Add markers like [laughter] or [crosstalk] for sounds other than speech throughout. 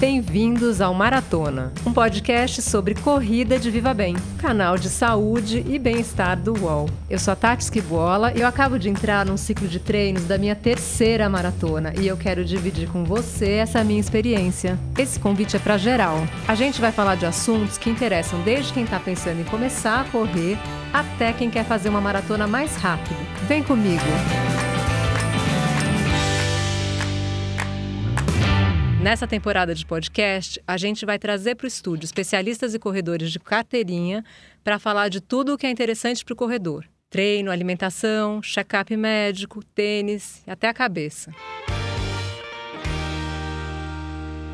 Bem-vindos ao Maratona, um podcast sobre corrida de Viva Bem, canal de saúde e bem-estar do UOL. Eu sou a Tati Esquibola e eu acabo de entrar num ciclo de treinos da minha terceira maratona e eu quero dividir com você essa minha experiência. Esse convite é para geral. A gente vai falar de assuntos que interessam desde quem está pensando em começar a correr até quem quer fazer uma maratona mais rápido. Vem comigo! Nessa temporada de podcast, a gente vai trazer para o estúdio especialistas e corredores de carteirinha para falar de tudo o que é interessante para o corredor: treino, alimentação, check-up médico, tênis e até a cabeça.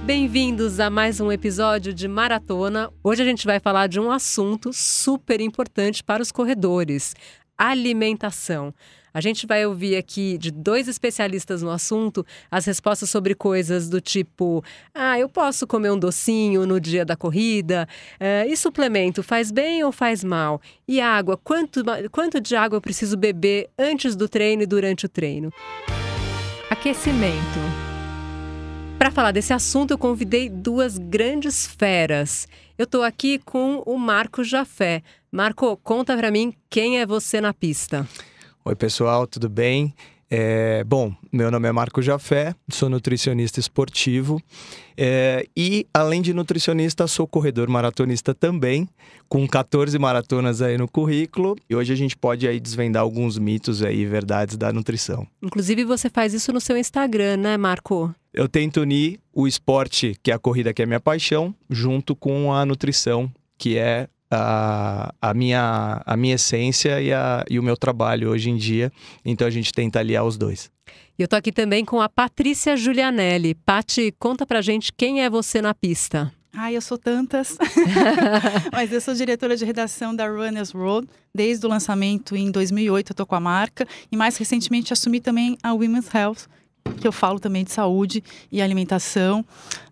Bem-vindos a mais um episódio de Maratona. Hoje a gente vai falar de um assunto super importante para os corredores: alimentação. A gente vai ouvir aqui de dois especialistas no assunto as respostas sobre coisas do tipo: ah, eu posso comer um docinho no dia da corrida? Uh, e suplemento faz bem ou faz mal? E água? Quanto, quanto de água eu preciso beber antes do treino e durante o treino? Aquecimento. Para falar desse assunto, eu convidei duas grandes feras. Eu estou aqui com o Marco Jafé. Marco, conta para mim quem é você na pista. Oi, pessoal, tudo bem? É, bom, meu nome é Marco Jafé, sou nutricionista esportivo é, e, além de nutricionista, sou corredor maratonista também, com 14 maratonas aí no currículo. E hoje a gente pode aí desvendar alguns mitos aí, verdades da nutrição. Inclusive, você faz isso no seu Instagram, né, Marco? Eu tento unir o esporte, que é a corrida, que é minha paixão, junto com a nutrição, que é a, a, minha, a minha essência e, a, e o meu trabalho hoje em dia. Então a gente tenta aliar os dois. E eu tô aqui também com a Patrícia Julianelli. Pati, conta pra gente quem é você na pista. Ai, eu sou tantas. [laughs] Mas eu sou diretora de redação da Runners World. Desde o lançamento em 2008 eu tô com a marca. E mais recentemente assumi também a Women's Health, que eu falo também de saúde e alimentação.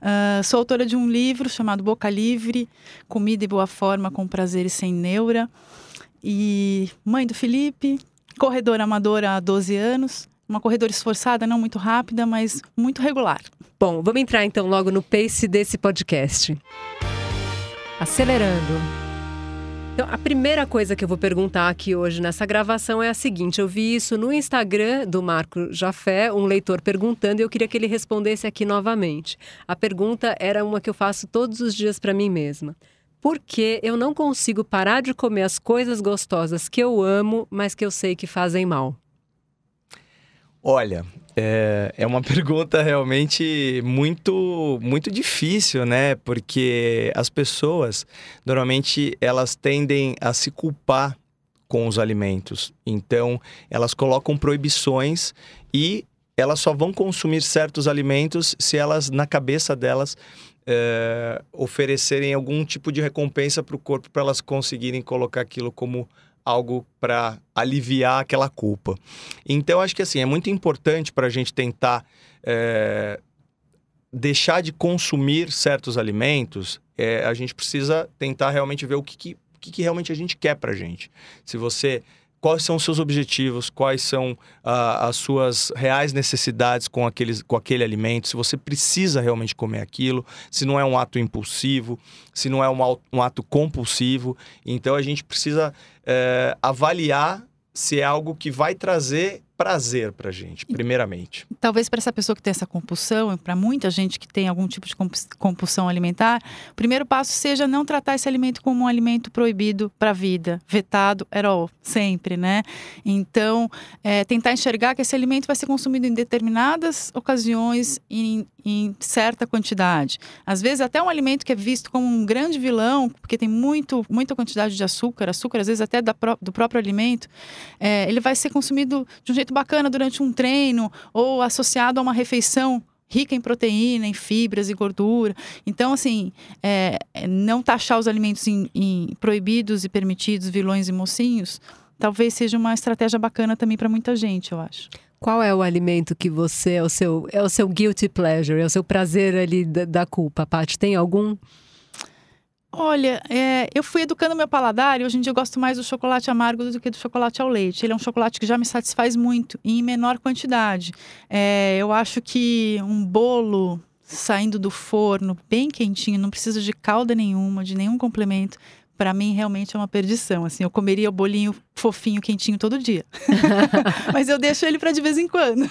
Uh, sou autora de um livro chamado Boca Livre, Comida e Boa Forma com Prazer e Sem Neura. E mãe do Felipe, corredora amadora há 12 anos, uma corredora esforçada, não muito rápida, mas muito regular. Bom, vamos entrar então logo no pace desse podcast. Acelerando. Então, a primeira coisa que eu vou perguntar aqui hoje nessa gravação é a seguinte: eu vi isso no Instagram do Marco Jafé, um leitor perguntando, e eu queria que ele respondesse aqui novamente. A pergunta era uma que eu faço todos os dias para mim mesma. Por que eu não consigo parar de comer as coisas gostosas que eu amo, mas que eu sei que fazem mal? Olha, é, é, uma [laughs] pergunta realmente muito, muito difícil, né? Porque as pessoas normalmente elas tendem a se culpar com os alimentos. Então, elas colocam proibições e elas só vão consumir certos alimentos se elas, na cabeça delas, é, oferecerem algum tipo de recompensa para o corpo para elas conseguirem colocar aquilo como algo para aliviar aquela culpa. Então, acho que assim, é muito importante para a gente tentar é, deixar de consumir certos alimentos, é, a gente precisa tentar realmente ver o que, que, que, que realmente a gente quer para a gente. Se você quais são os seus objetivos, quais são ah, as suas reais necessidades com, aqueles, com aquele alimento, se você precisa realmente comer aquilo, se não é um ato impulsivo, se não é um, um ato compulsivo. Então a gente precisa eh, avaliar se é algo que vai trazer prazer para gente, primeiramente. Talvez para essa pessoa que tem essa compulsão, para muita gente que tem algum tipo de compulsão alimentar, o primeiro passo seja não tratar esse alimento como um alimento proibido para vida, vetado, erol, sempre, né? Então, é, tentar enxergar que esse alimento vai ser consumido em determinadas ocasiões, em, em certa quantidade. Às vezes, até um alimento que é visto como um grande vilão, porque tem muito, muita quantidade de açúcar, açúcar às vezes até da, do próprio alimento, é, ele vai ser consumido de um jeito jeito bacana durante um treino ou associado a uma refeição rica em proteína, em fibras e gordura. Então, assim, é, é não taxar os alimentos em, em, proibidos e permitidos, vilões e mocinhos, talvez seja uma estratégia bacana também para muita gente, eu acho. Qual é o alimento que você é o seu é o seu guilty pleasure, é o seu prazer ali da, da culpa, Paty? Tem algum? Olha, é, eu fui educando meu paladar e hoje em dia eu gosto mais do chocolate amargo do que do chocolate ao leite. Ele é um chocolate que já me satisfaz muito e em menor quantidade. É, eu acho que um bolo saindo do forno, bem quentinho, não precisa de calda nenhuma, de nenhum complemento, para mim realmente é uma perdição. Assim, eu comeria o bolinho fofinho, quentinho todo dia. [laughs] [laughs] Mas eu deixo ele para de vez em quando.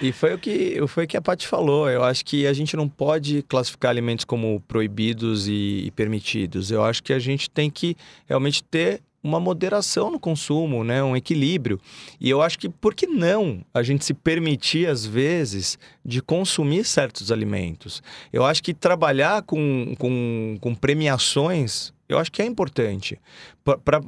e foi o que foi o que a Paty falou. Eu acho que a gente não pode classificar alimentos como proibidos e, e permitidos. Eu acho que a gente tem que realmente ter uma moderação no consumo, né? um equilíbrio. E eu acho que por que não a gente se permitir, às vezes, de consumir certos alimentos? Eu acho que trabalhar com, com, com premiações eu acho que é importante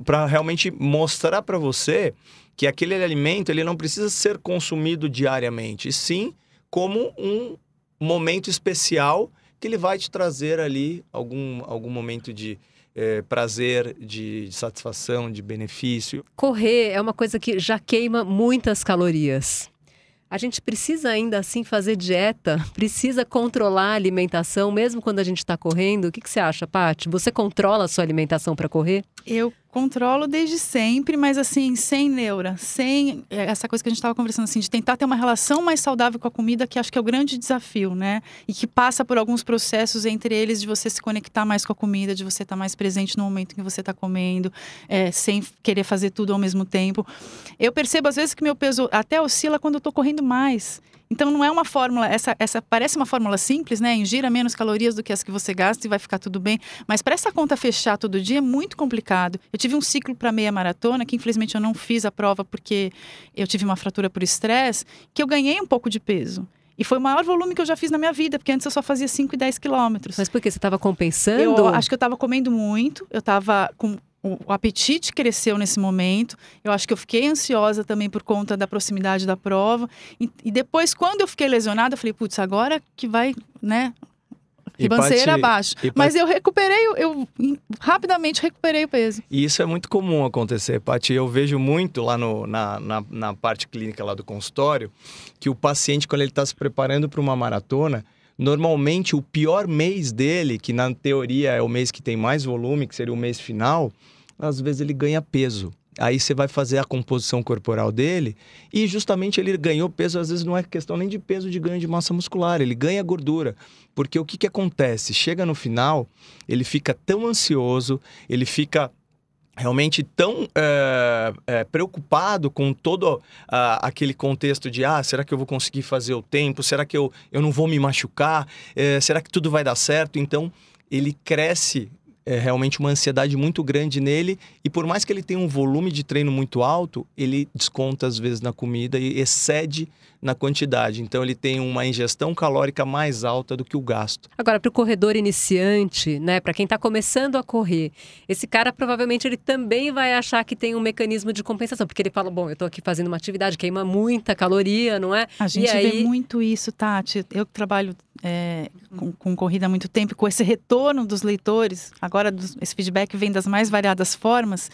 para realmente mostrar para você que aquele alimento ele não precisa ser consumido diariamente, e sim como um momento especial que ele vai te trazer ali algum, algum momento de, é, prazer, de, de, satisfação, de benefício. Correr é uma coisa que já queima muitas calorias a gente precisa ainda assim fazer dieta, [laughs] precisa controlar a alimentação, mesmo quando a gente está correndo. O que, que você acha, Paty? Você controla a sua alimentação para correr? Eu Controlo desde sempre, mas assim, sem neura, sem essa coisa que a gente estava conversando, assim, de tentar ter uma relação mais saudável com a comida, que acho que é o grande desafio, né? E que passa por alguns processos, entre eles, de você se conectar mais com a comida, de você estar tá mais presente no momento que você está comendo, é, sem querer fazer tudo ao mesmo tempo. Eu percebo, às vezes, que meu peso até oscila quando eu estou correndo mais. Então não é uma fórmula, essa, essa parece uma fórmula simples, né? Ingira menos calorias do que as que você gasta e vai ficar tudo bem. Mas para essa conta fechar todo dia é muito complicado. Eu tive um ciclo para meia maratona, que infelizmente eu não fiz a prova porque eu tive uma fratura por estresse, que eu ganhei um pouco de peso. E foi o maior volume que eu já fiz na minha vida, porque antes eu só fazia 5 e 10 quilômetros. Mas por que? Você estava compensando? Eu acho que eu estava comendo muito, eu estava com o, o apetite cresceu nesse momento. Eu acho que eu fiquei ansiosa também por conta da proximidade da prova. E, e depois, quando eu fiquei lesionada, eu falei, putz, agora que vai, né? Ribanceira abaixo. Mas eu recuperei, eu rapidamente recuperei o peso. E isso é muito comum acontecer, Paty. Eu vejo muito lá no, na, na, na, parte clínica lá do consultório que o paciente, quando ele está se preparando para uma maratona, Normalmente, o pior mês dele, que na teoria é o mês que tem mais volume, que seria o mês final, às vezes ele ganha peso. Aí você vai fazer a composição corporal dele e justamente ele ganhou peso, às vezes não é questão nem de peso de ganho de massa muscular, ele ganha gordura. Porque o que, que acontece? Chega no final, ele fica tão ansioso, ele fica realmente tão é, é, preocupado com todo a, aquele contexto de ah será que eu vou conseguir fazer o tempo será que eu, eu não vou me machucar é, será que tudo vai dar certo então ele cresce realmente uma ansiedade muito grande nele e por mais que ele tenha um volume de treino muito alto ele desconta às vezes na comida e excede na quantidade. Então ele tem uma ingestão calórica mais alta do que o gasto. Agora para o corredor iniciante, né, para quem está começando a correr, esse cara provavelmente ele também vai achar que tem um mecanismo de compensação, porque ele fala, bom, eu estou aqui fazendo uma atividade queima muita caloria, não é? A gente e aí... vê muito isso, Tati. Eu trabalho é, com, com, corrida há muito tempo, com esse retorno dos leitores, agora dos, esse feedback vem das mais variadas formas.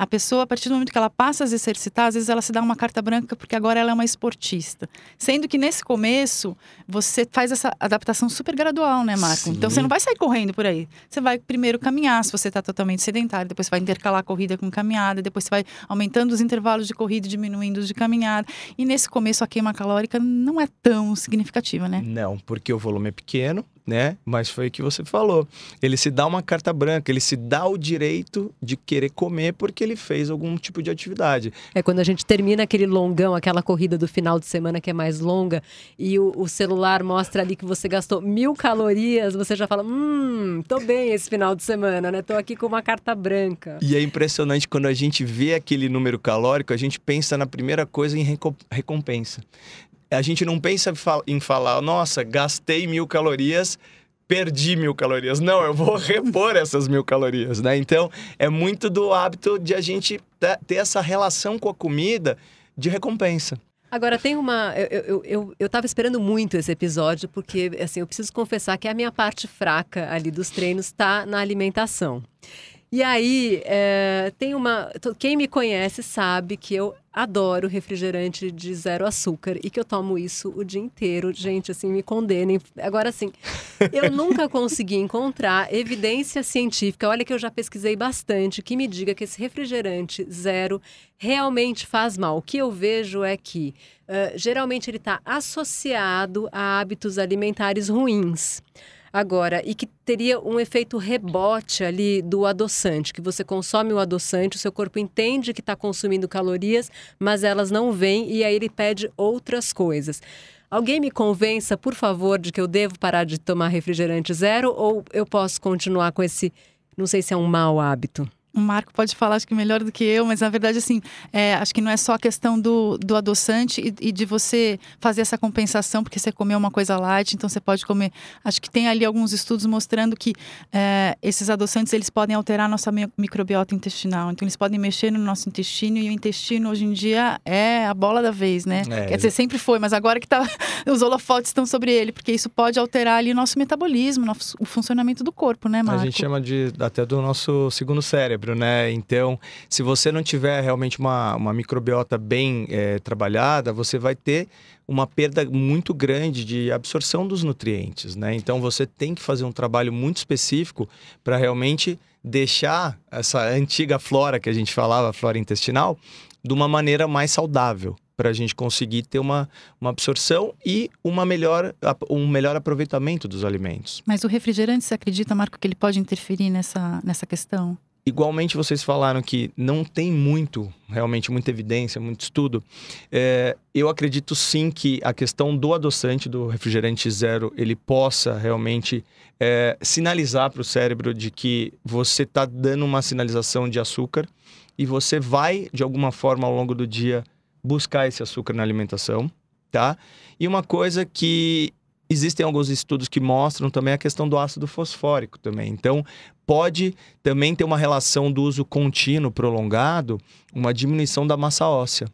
A pessoa, a partir do momento que ela passa a exercitar, às vezes ela se dá uma carta branca porque agora ela é uma esportista. Sendo que nesse começo, você faz essa adaptação super gradual, né, Marco? Sim. Então você não vai sair correndo por aí. Você vai primeiro caminhar, se você está totalmente sedentário, depois você vai intercalar a corrida com caminhada, depois você vai aumentando os intervalos de corrida e diminuindo os de caminhada. E nesse começo, a queima calórica não é tão significativa, né? Não, porque o volume é pequeno, né? Mas foi o que você falou. Ele se dá uma carta branca, ele se dá o direito de querer comer porque ele fez algum tipo de atividade. É quando a gente termina aquele longão, aquela corrida do final de semana que é mais longa e o, o celular mostra ali que você gastou mil calorias, você já fala, hum, tô bem esse final de semana, né? Tô aqui com uma carta branca. E é impressionante quando a gente vê aquele número calórico, a gente pensa na primeira coisa em recompensa a gente não pensa em falar, nossa, gastei mil calorias, perdi mil calorias. Não, eu vou [laughs] repor essas mil calorias, né? Então, é muito do hábito de a gente ter essa relação com a comida de recompensa. Agora, tem uma. Eu, eu, eu, eu esperando muito esse episódio, porque, assim, eu preciso confessar que a minha parte fraca ali dos treinos está na alimentação. E aí, é, tem uma. Quem me conhece sabe que eu adoro refrigerante de zero açúcar e que eu tomo isso o dia inteiro. Gente, assim, me condenem. Agora, assim, eu [laughs] nunca consegui encontrar evidência científica. Olha, que eu já pesquisei bastante, que me diga que esse refrigerante zero realmente faz mal. O que eu vejo é que uh, geralmente ele está associado a hábitos alimentares ruins agora e que teria um efeito rebote ali do adoçante, que você consome o adoçante, o seu corpo entende que está consumindo calorias, mas elas não vêm e aí ele pede outras coisas. Alguém me convença, por favor, de que eu devo parar de tomar refrigerante zero ou eu posso continuar com esse, não sei se é um mau hábito? o Marco pode falar, acho que melhor do que eu, mas na verdade, assim, é, acho que não é só a questão do, do adoçante e, e, de você fazer essa compensação, porque você comeu uma coisa light, então você pode comer. Acho que tem ali alguns estudos mostrando que é, esses adoçantes eles podem alterar a nossa microbiota intestinal, então eles podem mexer no nosso intestino e o intestino hoje em dia é a bola da vez, né? É, Quer dizer, sempre foi, mas agora que tá, [laughs] os holofotes estão sobre ele, porque isso pode alterar ali o nosso metabolismo, o funcionamento do corpo, né, Marco? A gente chama de até do nosso segundo cérebro cérebro, né? Então, se você não tiver realmente uma, uma microbiota bem é, trabalhada, você vai ter uma perda muito grande de absorção dos nutrientes, né? Então, você tem que fazer um trabalho muito específico para realmente deixar essa antiga flora que a gente falava, a flora intestinal, de uma maneira mais saudável, para a gente conseguir ter uma, uma absorção e uma melhor, um melhor aproveitamento dos alimentos. Mas o refrigerante, você acredita, Marco, que ele pode interferir nessa, nessa questão? Igualmente, vocês falaram que não tem muito, realmente, muita evidência, muito estudo. É, eu acredito sim que a questão do adoçante, do refrigerante zero, ele possa realmente é, sinalizar para o cérebro de que você está dando uma sinalização de açúcar e você vai, de alguma forma, ao longo do dia, buscar esse açúcar na alimentação, tá? E uma coisa que Existem alguns estudos que mostram também a questão do ácido fosfórico também. Então, pode também ter uma relação do uso contínuo, prolongado, uma diminuição da massa óssea.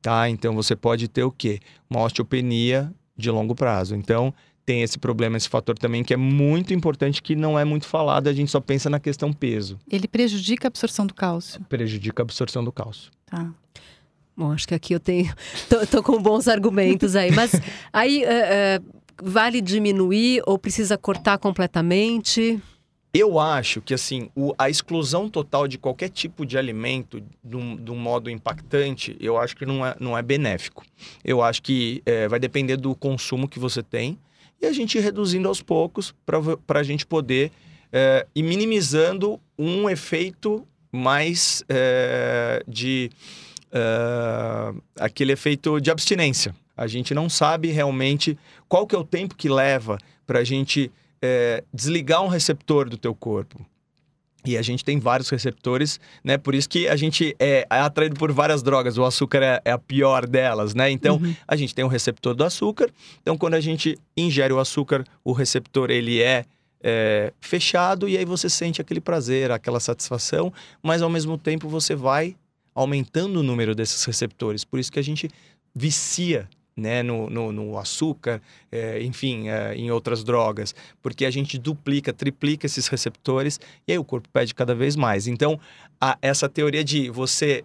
Tá? Então, você pode ter o quê? Uma osteopenia de longo prazo. Então, tem esse problema, esse fator também que é muito importante, que não é muito falado, a gente só pensa na questão peso. Ele prejudica a absorção do cálcio? Prejudica a absorção do cálcio. Tá. Bom, acho que aqui eu tenho. [laughs] tô, tô com bons argumentos aí. Mas [laughs] aí. Uh, uh vale diminuir ou precisa cortar completamente? Eu acho que assim o, a exclusão total de qualquer tipo de alimento de um, de um, modo impactante, eu acho que não é, não é benéfico. Eu acho que é, vai depender do consumo que você tem e a gente ir reduzindo aos poucos para a gente poder é, ir minimizando um efeito mais é, de é, aquele efeito de abstinência. A gente não sabe realmente qual que é o tempo que leva para a gente é, desligar um receptor do teu corpo? E a gente tem vários receptores, né? Por isso que a gente é, é, atraído por várias drogas. O açúcar é, é a pior delas, né? Então, uhum. a gente tem um receptor do açúcar. Então, quando a gente ingere o açúcar, o receptor, ele é, é fechado. E aí você sente aquele prazer, aquela satisfação. Mas, ao mesmo tempo, você vai aumentando o número desses receptores. Por isso que a gente vicia né, no, no, no açúcar, é, enfim, é, em outras drogas, porque a gente duplica, triplica esses receptores e aí o corpo pede cada vez mais. Então, a, essa teoria de você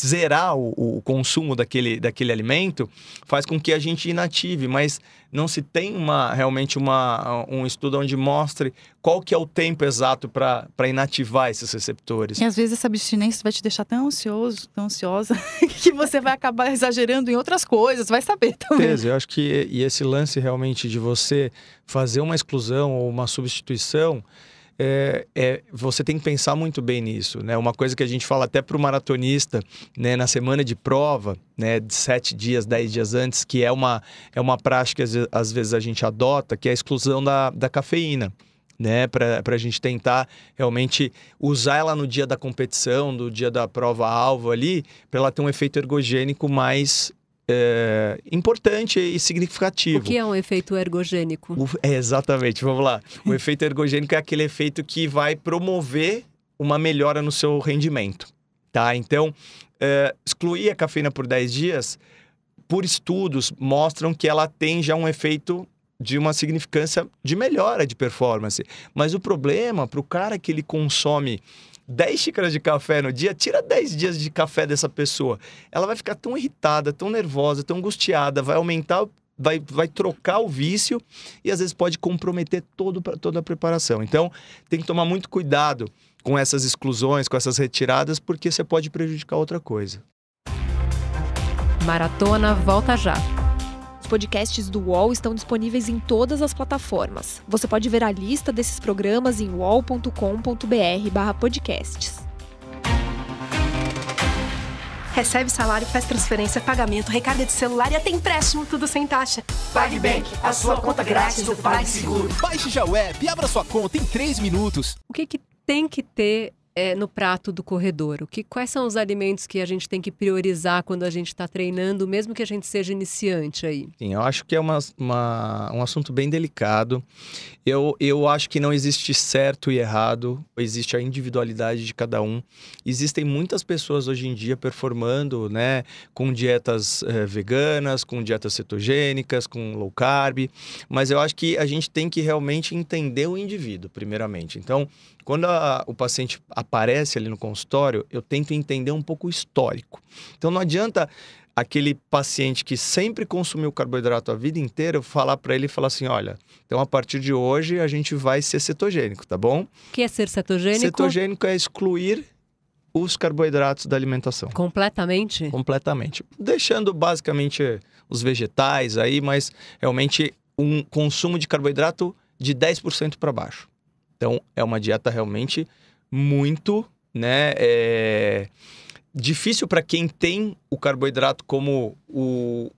zerar o, o, consumo daquele, daquele alimento faz com que a gente inative, mas não se tem uma, realmente uma, um estudo onde mostre qual que é o tempo exato para inativar esses receptores. E às vezes essa abstinência vai te deixar tão ansioso, tão ansiosa, [laughs] que você vai acabar exagerando em outras coisas, vai saber também. Certeza, eu acho que e esse lance realmente de você fazer uma exclusão ou uma substituição é, é, você tem que pensar muito bem nisso, né? Uma coisa que a gente fala até para o maratonista, né, na semana de prova, né, de sete dias, dez dias antes, que é uma, é uma prática que às vezes a gente adota, que é a exclusão da, da cafeína né? Para a gente tentar realmente usar ela no dia da competição, do dia da prova-alvo ali, para ela ter um efeito ergogênico mais é, importante e significativo. O que é um efeito ergogênico? O, é, exatamente, vamos lá. O [laughs] efeito ergogênico é aquele efeito que vai promover uma melhora no seu rendimento, tá? Então, é, excluir a cafeína por 10 dias, por estudos, mostram que ela tem já um efeito de uma significância de melhora de performance. Mas o problema para o cara que ele consome 10 xícaras de café no dia, tira 10 dias de café dessa pessoa. Ela vai ficar tão irritada, tão nervosa, tão angustiada, vai aumentar, vai, vai trocar o vício e às vezes pode comprometer todo, toda a preparação. Então, tem que tomar muito cuidado com essas exclusões, com essas retiradas, porque você pode prejudicar outra coisa. Maratona volta já podcasts do UOL estão disponíveis em todas as plataformas. Você pode ver a lista desses programas em uol.com.br/podcasts. Recebe salário, faz transferência, pagamento, recarga de celular e até empréstimo, tudo sem taxa. PagBank, a sua conta grátis do PagSeguro. Baixe já o app e abra sua conta em 3 minutos. O que, que tem que ter é, no prato do corredor? O que, quais são os alimentos que a gente tem que priorizar quando a gente está treinando, mesmo que a gente seja iniciante aí? Sim, eu acho que é uma, uma, um assunto bem delicado. Eu, eu acho que não existe certo e errado, existe a individualidade de cada um. Existem muitas pessoas hoje em dia performando né, com dietas eh, veganas, com dietas cetogênicas, com low carb, mas eu acho que a gente tem que realmente entender o indivíduo, primeiramente. Então, quando a, o paciente aparece ali no consultório, eu tento entender um pouco o histórico. Então não adianta aquele paciente que sempre consumiu carboidrato a vida inteira, falar para ele falar assim, olha, então a partir de hoje a gente vai ser cetogênico, tá bom? O que é ser cetogênico? Cetogênico é excluir os carboidratos da alimentação. Completamente? Completamente. Deixando basicamente os vegetais aí, mas realmente um consumo de carboidrato de 10% para baixo. Então, é uma dieta realmente muito, né? É... Difícil para quem tem o carboidrato como o,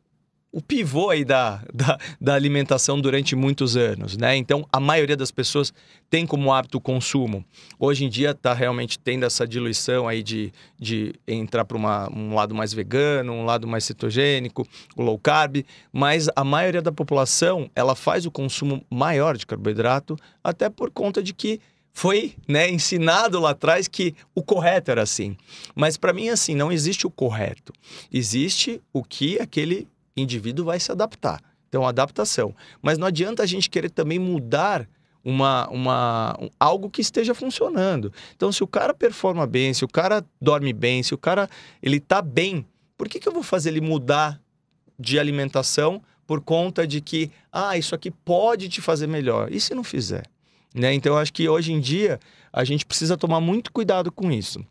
o pivô aí da, da, da, alimentação durante muitos anos, né? Então, a maioria das pessoas tem como hábito o consumo. Hoje em dia tá realmente tendo essa diluição aí de, de entrar para um lado mais vegano, um lado mais cetogênico, low carb, mas a maioria da população, ela faz o consumo maior de carboidrato até por conta de que foi né, ensinado lá atrás que o correto era assim. Mas para mim, assim, não existe o correto. Existe o que aquele indivíduo vai se adaptar. Então, adaptação. Mas não adianta a gente querer também mudar uma, uma, um, algo que esteja funcionando. Então, se o cara performa bem, se o cara dorme bem, se o cara ele está bem, por que, que eu vou fazer ele mudar de alimentação por conta de que, ah, isso aqui pode te fazer melhor? E se não fizer? Né? Então, eu acho que hoje em dia a gente precisa tomar muito cuidado com isso.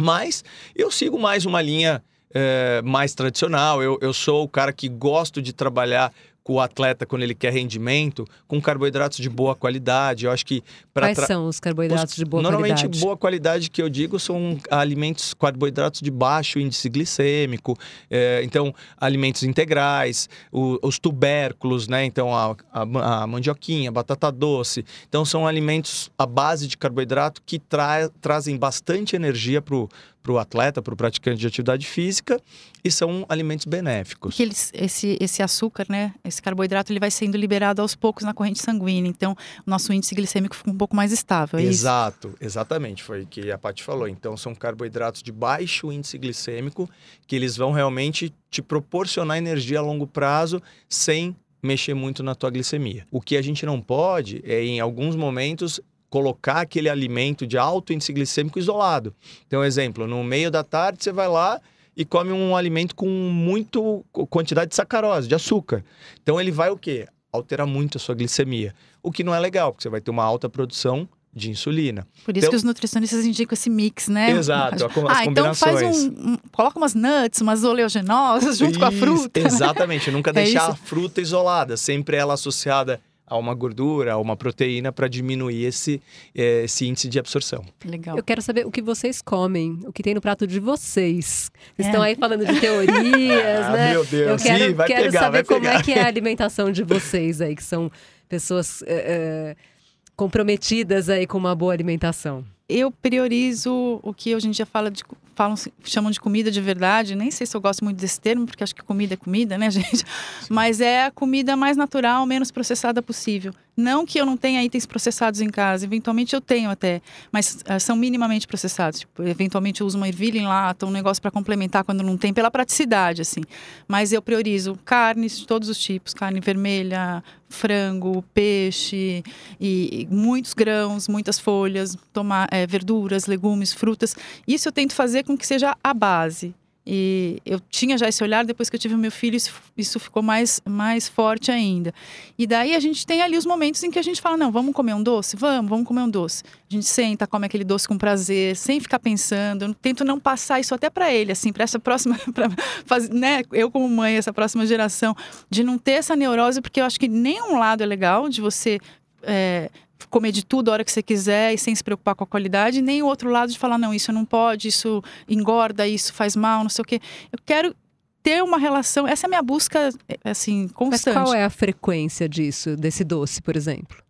Mas eu sigo mais uma linha é, mais tradicional. Eu, eu sou o cara que gosto de trabalhar com o atleta quando ele quer rendimento, com carboidratos de boa qualidade. Eu acho que para Quais tra... são os carboidratos os... de boa Normalmente, qualidade? Normalmente boa qualidade que eu digo são alimentos carboidratos de baixo índice glicêmico, é, então alimentos integrais, o, os tubérculos, né? Então a, a, a, mandioquinha, a batata doce. Então são alimentos à base de carboidrato que tra... trazem bastante energia para o para o atleta, para o praticante de atividade física, e são alimentos benéficos. Eles, esse, esse açúcar, né, esse carboidrato, ele vai sendo liberado aos poucos na corrente sanguínea, então o nosso índice glicêmico fica um pouco mais estável. É Exato, isso? exatamente, foi o que a Paty falou. Então são carboidratos de baixo índice glicêmico que eles vão realmente te proporcionar energia a longo prazo sem mexer muito na tua glicemia. O que a gente não pode é, em alguns momentos, colocar aquele alimento de alto índice glicêmico isolado. Então, exemplo, no meio da tarde você vai lá e come um alimento com muito quantidade de sacarose, de açúcar. Então ele vai o quê? Alterar muito a sua glicemia, o que não é legal, porque você vai ter uma alta produção de insulina. Por isso então... que os nutricionistas indicam esse mix, né? Exato, as ah, então faz um, um, coloca umas nuts, umas oleaginosas junto isso, com a fruta. Né? Exatamente, nunca é deixar é a fruta isolada, sempre ela associada a uma gordura, a uma proteína para diminuir esse, é, esse índice de absorção. Legal. Eu quero saber o que vocês comem, o que tem no prato de vocês. Vocês é. estão aí falando de [laughs] teorias, ah, né? Meu Deus, Eu quero, Sim, vai quero pegar, saber vai como é pegar. é que é a alimentação de vocês aí, que são pessoas é, é, comprometidas aí com uma boa alimentação. Eu priorizo o que a gente já fala de falam, assim, chamam de comida de verdade. Nem sei se eu gosto muito desse termo, porque acho que comida é comida, né, [laughs] gente? Mas é a comida mais natural, menos processada possível. Não que eu não tenha itens processados em casa, eventualmente eu tenho até, mas uh, são minimamente processados. Tipo, eventualmente eu uso uma ervilha em lata, um negócio para complementar quando não tem, pela praticidade, assim. Mas eu priorizo carnes de todos os tipos, carne vermelha, frango, peixe e, e muitos grãos, muitas folhas, tomar, é, eh, verduras, legumes, frutas. Isso eu tento fazer com que seja a base. E eu tinha já esse olhar depois que eu tive o meu filho, isso, isso ficou mais, mais forte ainda. E daí a gente tem ali os momentos em que a gente fala: não, vamos comer um doce? Vamos, vamos comer um doce. A gente senta, come aquele doce com prazer, sem ficar pensando. Eu tento não passar isso até para ele, assim, para essa próxima, [laughs] pra fazer, né? Eu, como mãe, essa próxima geração, de não ter essa neurose, porque eu acho que nenhum lado é legal de você é, comer de tudo a hora que você quiser e sem se preocupar com a qualidade, nem o outro lado de falar, não, isso não pode, isso engorda, isso faz mal, não sei o quê. Eu quero ter uma relação, essa é a minha busca, eh, assim, constante. Mas qual é a frequência disso, desse doce, por exemplo?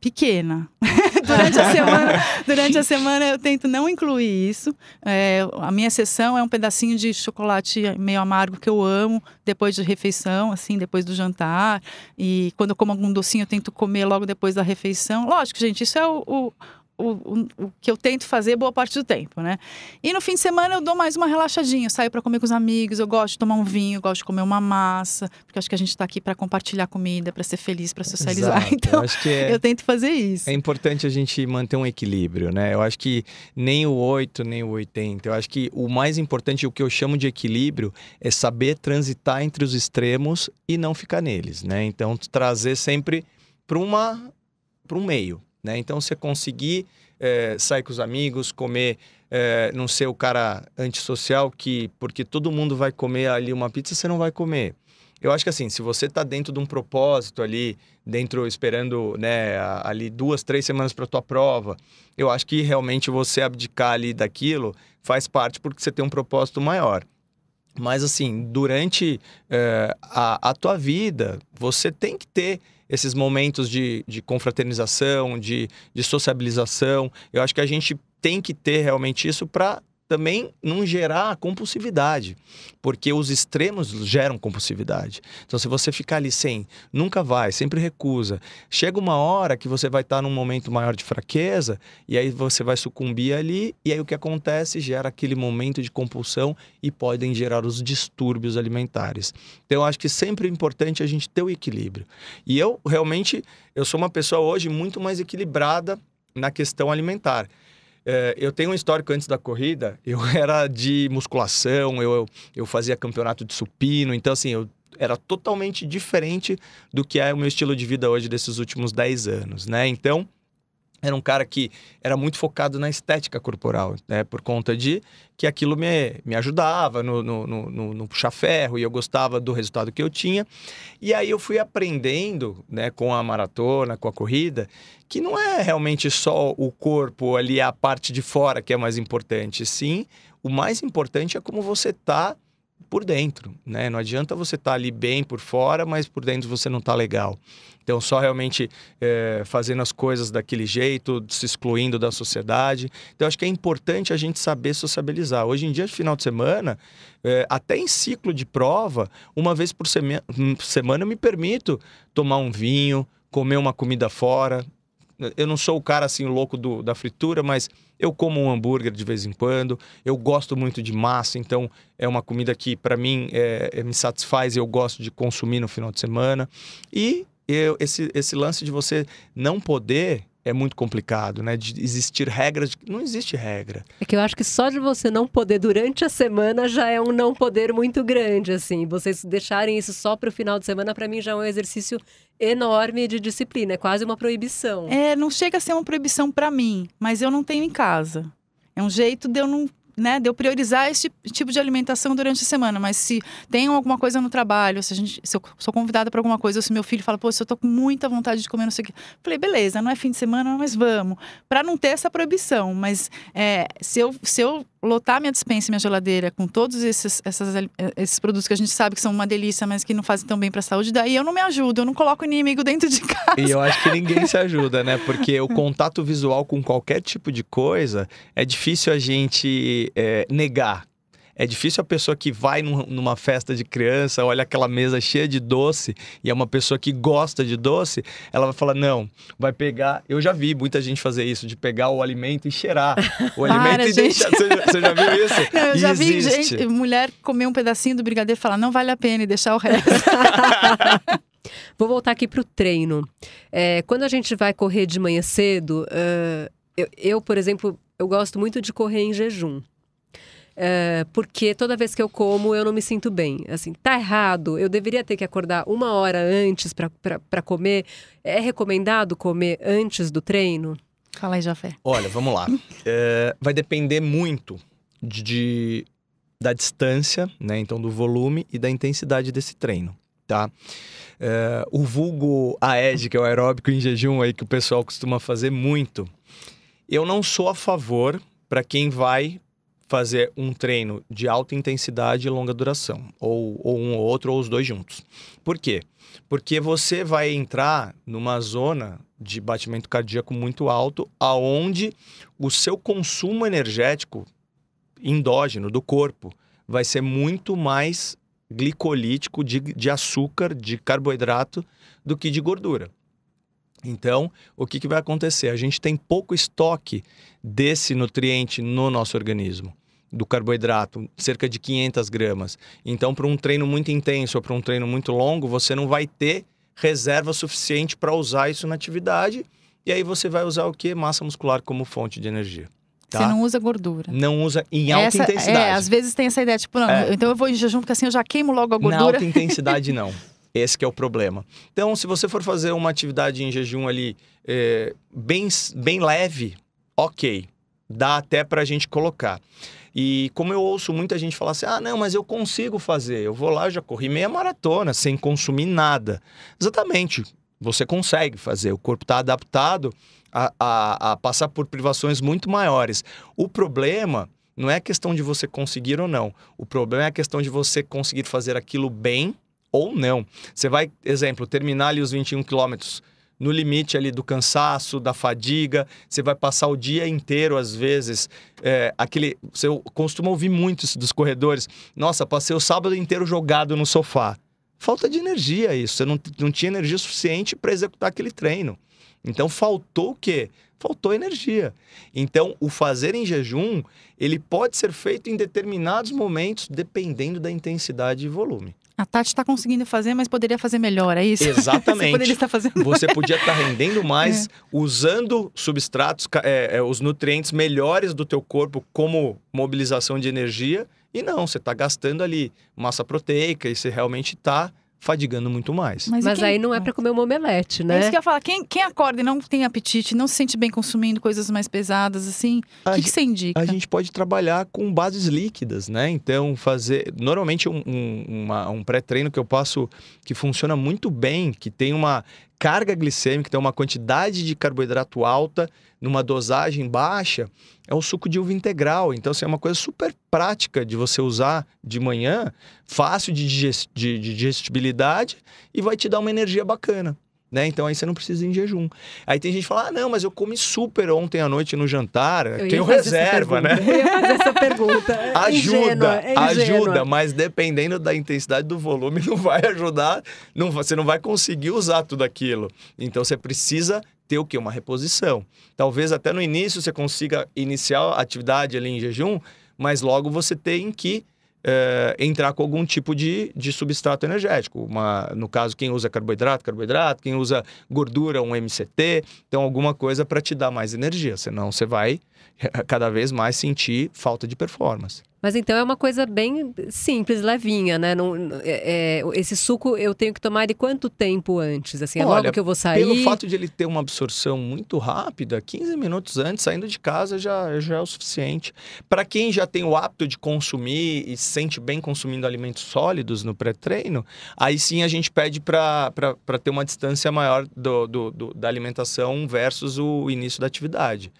pequena. [laughs] durante, a é. semana, durante a semana eu tento não incluir isso. É, a minha sessão é um pedacinho de chocolate meio amargo que eu amo, depois de refeição, assim, depois do jantar. E quando eu como algum docinho, eu tento comer logo depois da refeição. Lógico, gente, isso é o, o o, o, que eu tento fazer boa parte do tempo, né? E no fim de semana eu dou mais uma relaxadinha, eu saio para comer com os amigos, eu gosto de tomar um vinho, eu gosto de comer uma massa, porque acho que a gente está aqui para compartilhar comida, para ser feliz, para socializar. Exato. [laughs] Então, eu, é, eu tento fazer isso. É importante a gente manter um equilíbrio, né? Eu acho que nem o 8, nem o 80. Eu acho que o mais importante, o que eu chamo de equilíbrio, é saber transitar entre os extremos e não ficar neles, né? Então, trazer sempre para uma para um meio, né? Então, você conseguir é, sair com os amigos, comer, é, não ser o cara antissocial que, porque todo mundo vai comer ali uma pizza, você não vai comer. Eu acho que assim, se você está dentro de um propósito ali, dentro esperando, né, ali duas, três semanas para tua prova, eu acho que realmente você abdicar ali daquilo faz parte porque você tem um propósito maior. Mas assim, durante é, a, a tua vida, você tem que ter esses momentos de, de confraternização, de, de sociabilização. Eu acho que a gente tem que ter realmente isso para também não gerar compulsividade, porque os extremos geram compulsividade. Então, se você ficar ali sem, nunca vai, sempre recusa. Chega uma hora que você vai estar num momento maior de fraqueza e aí você vai sucumbir ali e aí o que acontece gera aquele momento de compulsão e podem gerar os distúrbios alimentares. Então, eu acho que sempre é importante a gente ter o equilíbrio. E eu realmente eu sou uma pessoa hoje muito mais equilibrada na questão alimentar. É, eu tenho um histórico antes da corrida, eu [laughs] era de musculação, eu, eu, eu fazia campeonato de supino, então assim, eu era totalmente diferente do que é o meu estilo de vida hoje desses últimos 10 anos, né? Então, era um cara que era muito focado na estética corporal, né? Por conta de que aquilo me, me ajudava no, no, no, no puxar ferro e eu gostava do resultado que eu tinha. E aí eu fui aprendendo, né, com a maratona, com a corrida, que não é realmente só o corpo ali, a parte de fora que é mais importante. Sim, o mais importante é como você está por dentro, né? Não adianta você estar tá ali bem por fora, mas por dentro você não tá legal. Então, só realmente é, fazendo as coisas daquele jeito, se excluindo da sociedade. Então, acho que é importante a gente saber sociabilizar. Hoje em dia, de final de semana, é, até em ciclo de prova, uma vez por hum, semana eu me permito tomar um vinho, comer uma comida fora, eu não sou o cara assim louco do, da fritura, mas eu como um hambúrguer de vez em quando. Eu gosto muito de massa, então é uma comida que para mim é, é, me satisfaz e eu gosto de consumir no final de semana. E eu, esse, esse lance de você não poder é muito complicado, né? De existir regras. De... Não existe regra. É que eu acho que só de você não poder durante a semana já é um não poder muito grande, assim. Vocês deixarem isso só para o final de semana, para mim já é um exercício enorme de disciplina. É quase uma proibição. É, não chega a ser uma proibição para mim, mas eu não tenho em casa. É um jeito de eu não né, de eu priorizar esse tipo de alimentação durante a semana. Mas se tem alguma coisa no trabalho, se, a gente, se eu sou convidada para alguma coisa, ou se meu filho fala, pô, se eu tô com muita vontade de comer não sei o quê. Falei, beleza, não é fim de semana, mas vamos. Para não ter essa proibição. Mas é, se, eu, se eu lotar minha dispensa e minha geladeira com todos esses, essas, eh, esses produtos que a gente sabe que são uma delícia, mas que não fazem tão bem para a saúde, daí eu não me ajudo, eu não coloco inimigo dentro de [laughs] casa. E eu acho que ninguém se ajuda, né? Porque o contato visual com qualquer tipo de coisa é difícil a gente é, negar. É difícil a pessoa que vai num, numa festa de criança, olha aquela mesa cheia de doce e é uma pessoa que gosta de doce, ela vai falar: não, vai pegar. Eu já vi muita gente fazer isso, de pegar o alimento e cheirar. [laughs] O Para, alimento e deixar. Você já, você já viu isso? [laughs] Não, eu e já existe. vi gente, mulher comer um pedacinho do brigadeiro e falar: não vale a pena e deixar o resto. [laughs] Vou voltar aqui para o treino. É, quando a gente vai correr de manhã cedo, uh, eu, eu, por exemplo, eu gosto muito de correr em jejum. Eh, porque toda vez que eu como eu não me sinto bem. Assim, tá errado, eu deveria ter que acordar uma hora antes para comer. É recomendado comer antes do treino? Fala aí, Jafé. Olha, vamos lá. é, vai depender muito de, de, da distância, né? Então, do volume e da intensidade desse treino, tá? É, o vulgo AED, que é o aeróbico em jejum aí que o pessoal costuma fazer muito. Eu não sou a favor para quem vai fazer um treino de alta intensidade e longa duração, ou, ou um ou outro, ou os dois juntos. Por quê? Porque você vai entrar numa zona de batimento cardíaco muito alto, aonde o seu consumo energético endógeno do corpo vai ser muito mais glicolítico de, de açúcar, de carboidrato, do que de gordura. Então, o que, que vai acontecer? A gente tem pouco estoque desse nutriente no nosso organismo do carboidrato, cerca de 500 gramas. Então, para um treino muito intenso ou para um treino muito longo, você não vai ter reserva suficiente para usar isso na atividade. E aí você vai usar o que? Massa muscular como fonte de energia. Tá? Você não usa gordura. Não usa em alta essa, é, intensidade. É, às vezes tem essa ideia, tipo, não, é. então eu vou em jejum porque assim eu já queimo logo a gordura. Na alta intensidade, [laughs] não. Esse que é o problema. Então, se você for fazer uma atividade em jejum ali é, bem, bem leve, ok. Dá até para a gente colocar. E como eu ouço muita gente falar assim: ah, não, mas eu consigo fazer. Eu vou lá, já corri meia maratona sem consumir nada. Exatamente. Você consegue fazer. O corpo está adaptado a, a, a passar por privações muito maiores. O problema. Não é questão de você conseguir ou não. O problema é a questão de você conseguir fazer aquilo bem ou não. Você vai, exemplo, terminar ali os 21 quilômetros no limite ali do cansaço, da fadiga, você vai passar o dia inteiro, às vezes. É, aquele, você costuma ouvir muito isso dos corredores. Nossa, passei o sábado inteiro jogado no sofá. Falta de energia isso. Você não, não tinha energia suficiente para executar aquele treino. Então faltou o quê? Faltou energia. Então, o fazer em jejum, ele pode ser feito em determinados momentos, dependendo da intensidade e volume. A Tati está conseguindo fazer, mas poderia fazer melhor, é isso? Exatamente. [laughs] Você poderia estar fazendo. [laughs] Você podia estar rendendo mais é. usando substratos, é, é, os nutrientes melhores do teu corpo como mobilização de energia. E não, você está gastando ali massa proteica e você realmente está fadigando muito mais. Mas, Mas quem... aí não é para comer uma omelete, é né? É isso que eu ia falar. Quem, quem acorda e não tem apetite, não se sente bem consumindo coisas mais pesadas, assim, o que, que você indica? A gente pode trabalhar com bases líquidas, né? Então, fazer. Normalmente, um, um, um pré-treino que eu passo que funciona muito bem, que tem uma carga glicêmica, então uma quantidade de carboidrato alta numa dosagem baixa, é um suco de uva integral. Então, assim, é uma coisa super prática de você usar de manhã, fácil de, digest... de, de digestibilidade e vai te dar uma energia bacana. Né? Então aí você não precisa ir em jejum. Aí tem gente que fala: ah, não, mas eu comi super ontem à noite no jantar, eu tenho reserva, né? Eu ia fazer essa pergunta. É [laughs] ajuda, ingênua, é ingênua. ajuda, mas dependendo da intensidade do volume, [laughs] não vai ajudar, não, você não vai conseguir usar tudo aquilo. Então você precisa ter o que? Uma reposição. Talvez até no início você consiga iniciar a atividade ali em jejum, mas logo você tem que é, entrar com algum tipo de, de substrato energético. Uma, no caso, quem usa carboidrato, carboidrato, quem usa gordura, um MCT, então alguma coisa para te dar mais energia, senão você vai [laughs] cada vez mais sentir falta de performance. Mas então é uma coisa bem simples, levinha, né? Não, é, é esse suco eu tenho que tomar de quanto tempo antes? Assim, é Olha, logo que eu vou sair? Pelo fato de ele ter uma absorção muito rápida, 15 minutos antes, saindo de casa, já, já é o suficiente. Para quem já tem o hábito de consumir e se sente bem consumindo alimentos sólidos no pré-treino, aí sim a gente pede para ter uma distância maior do, do, do, da alimentação versus o início da atividade.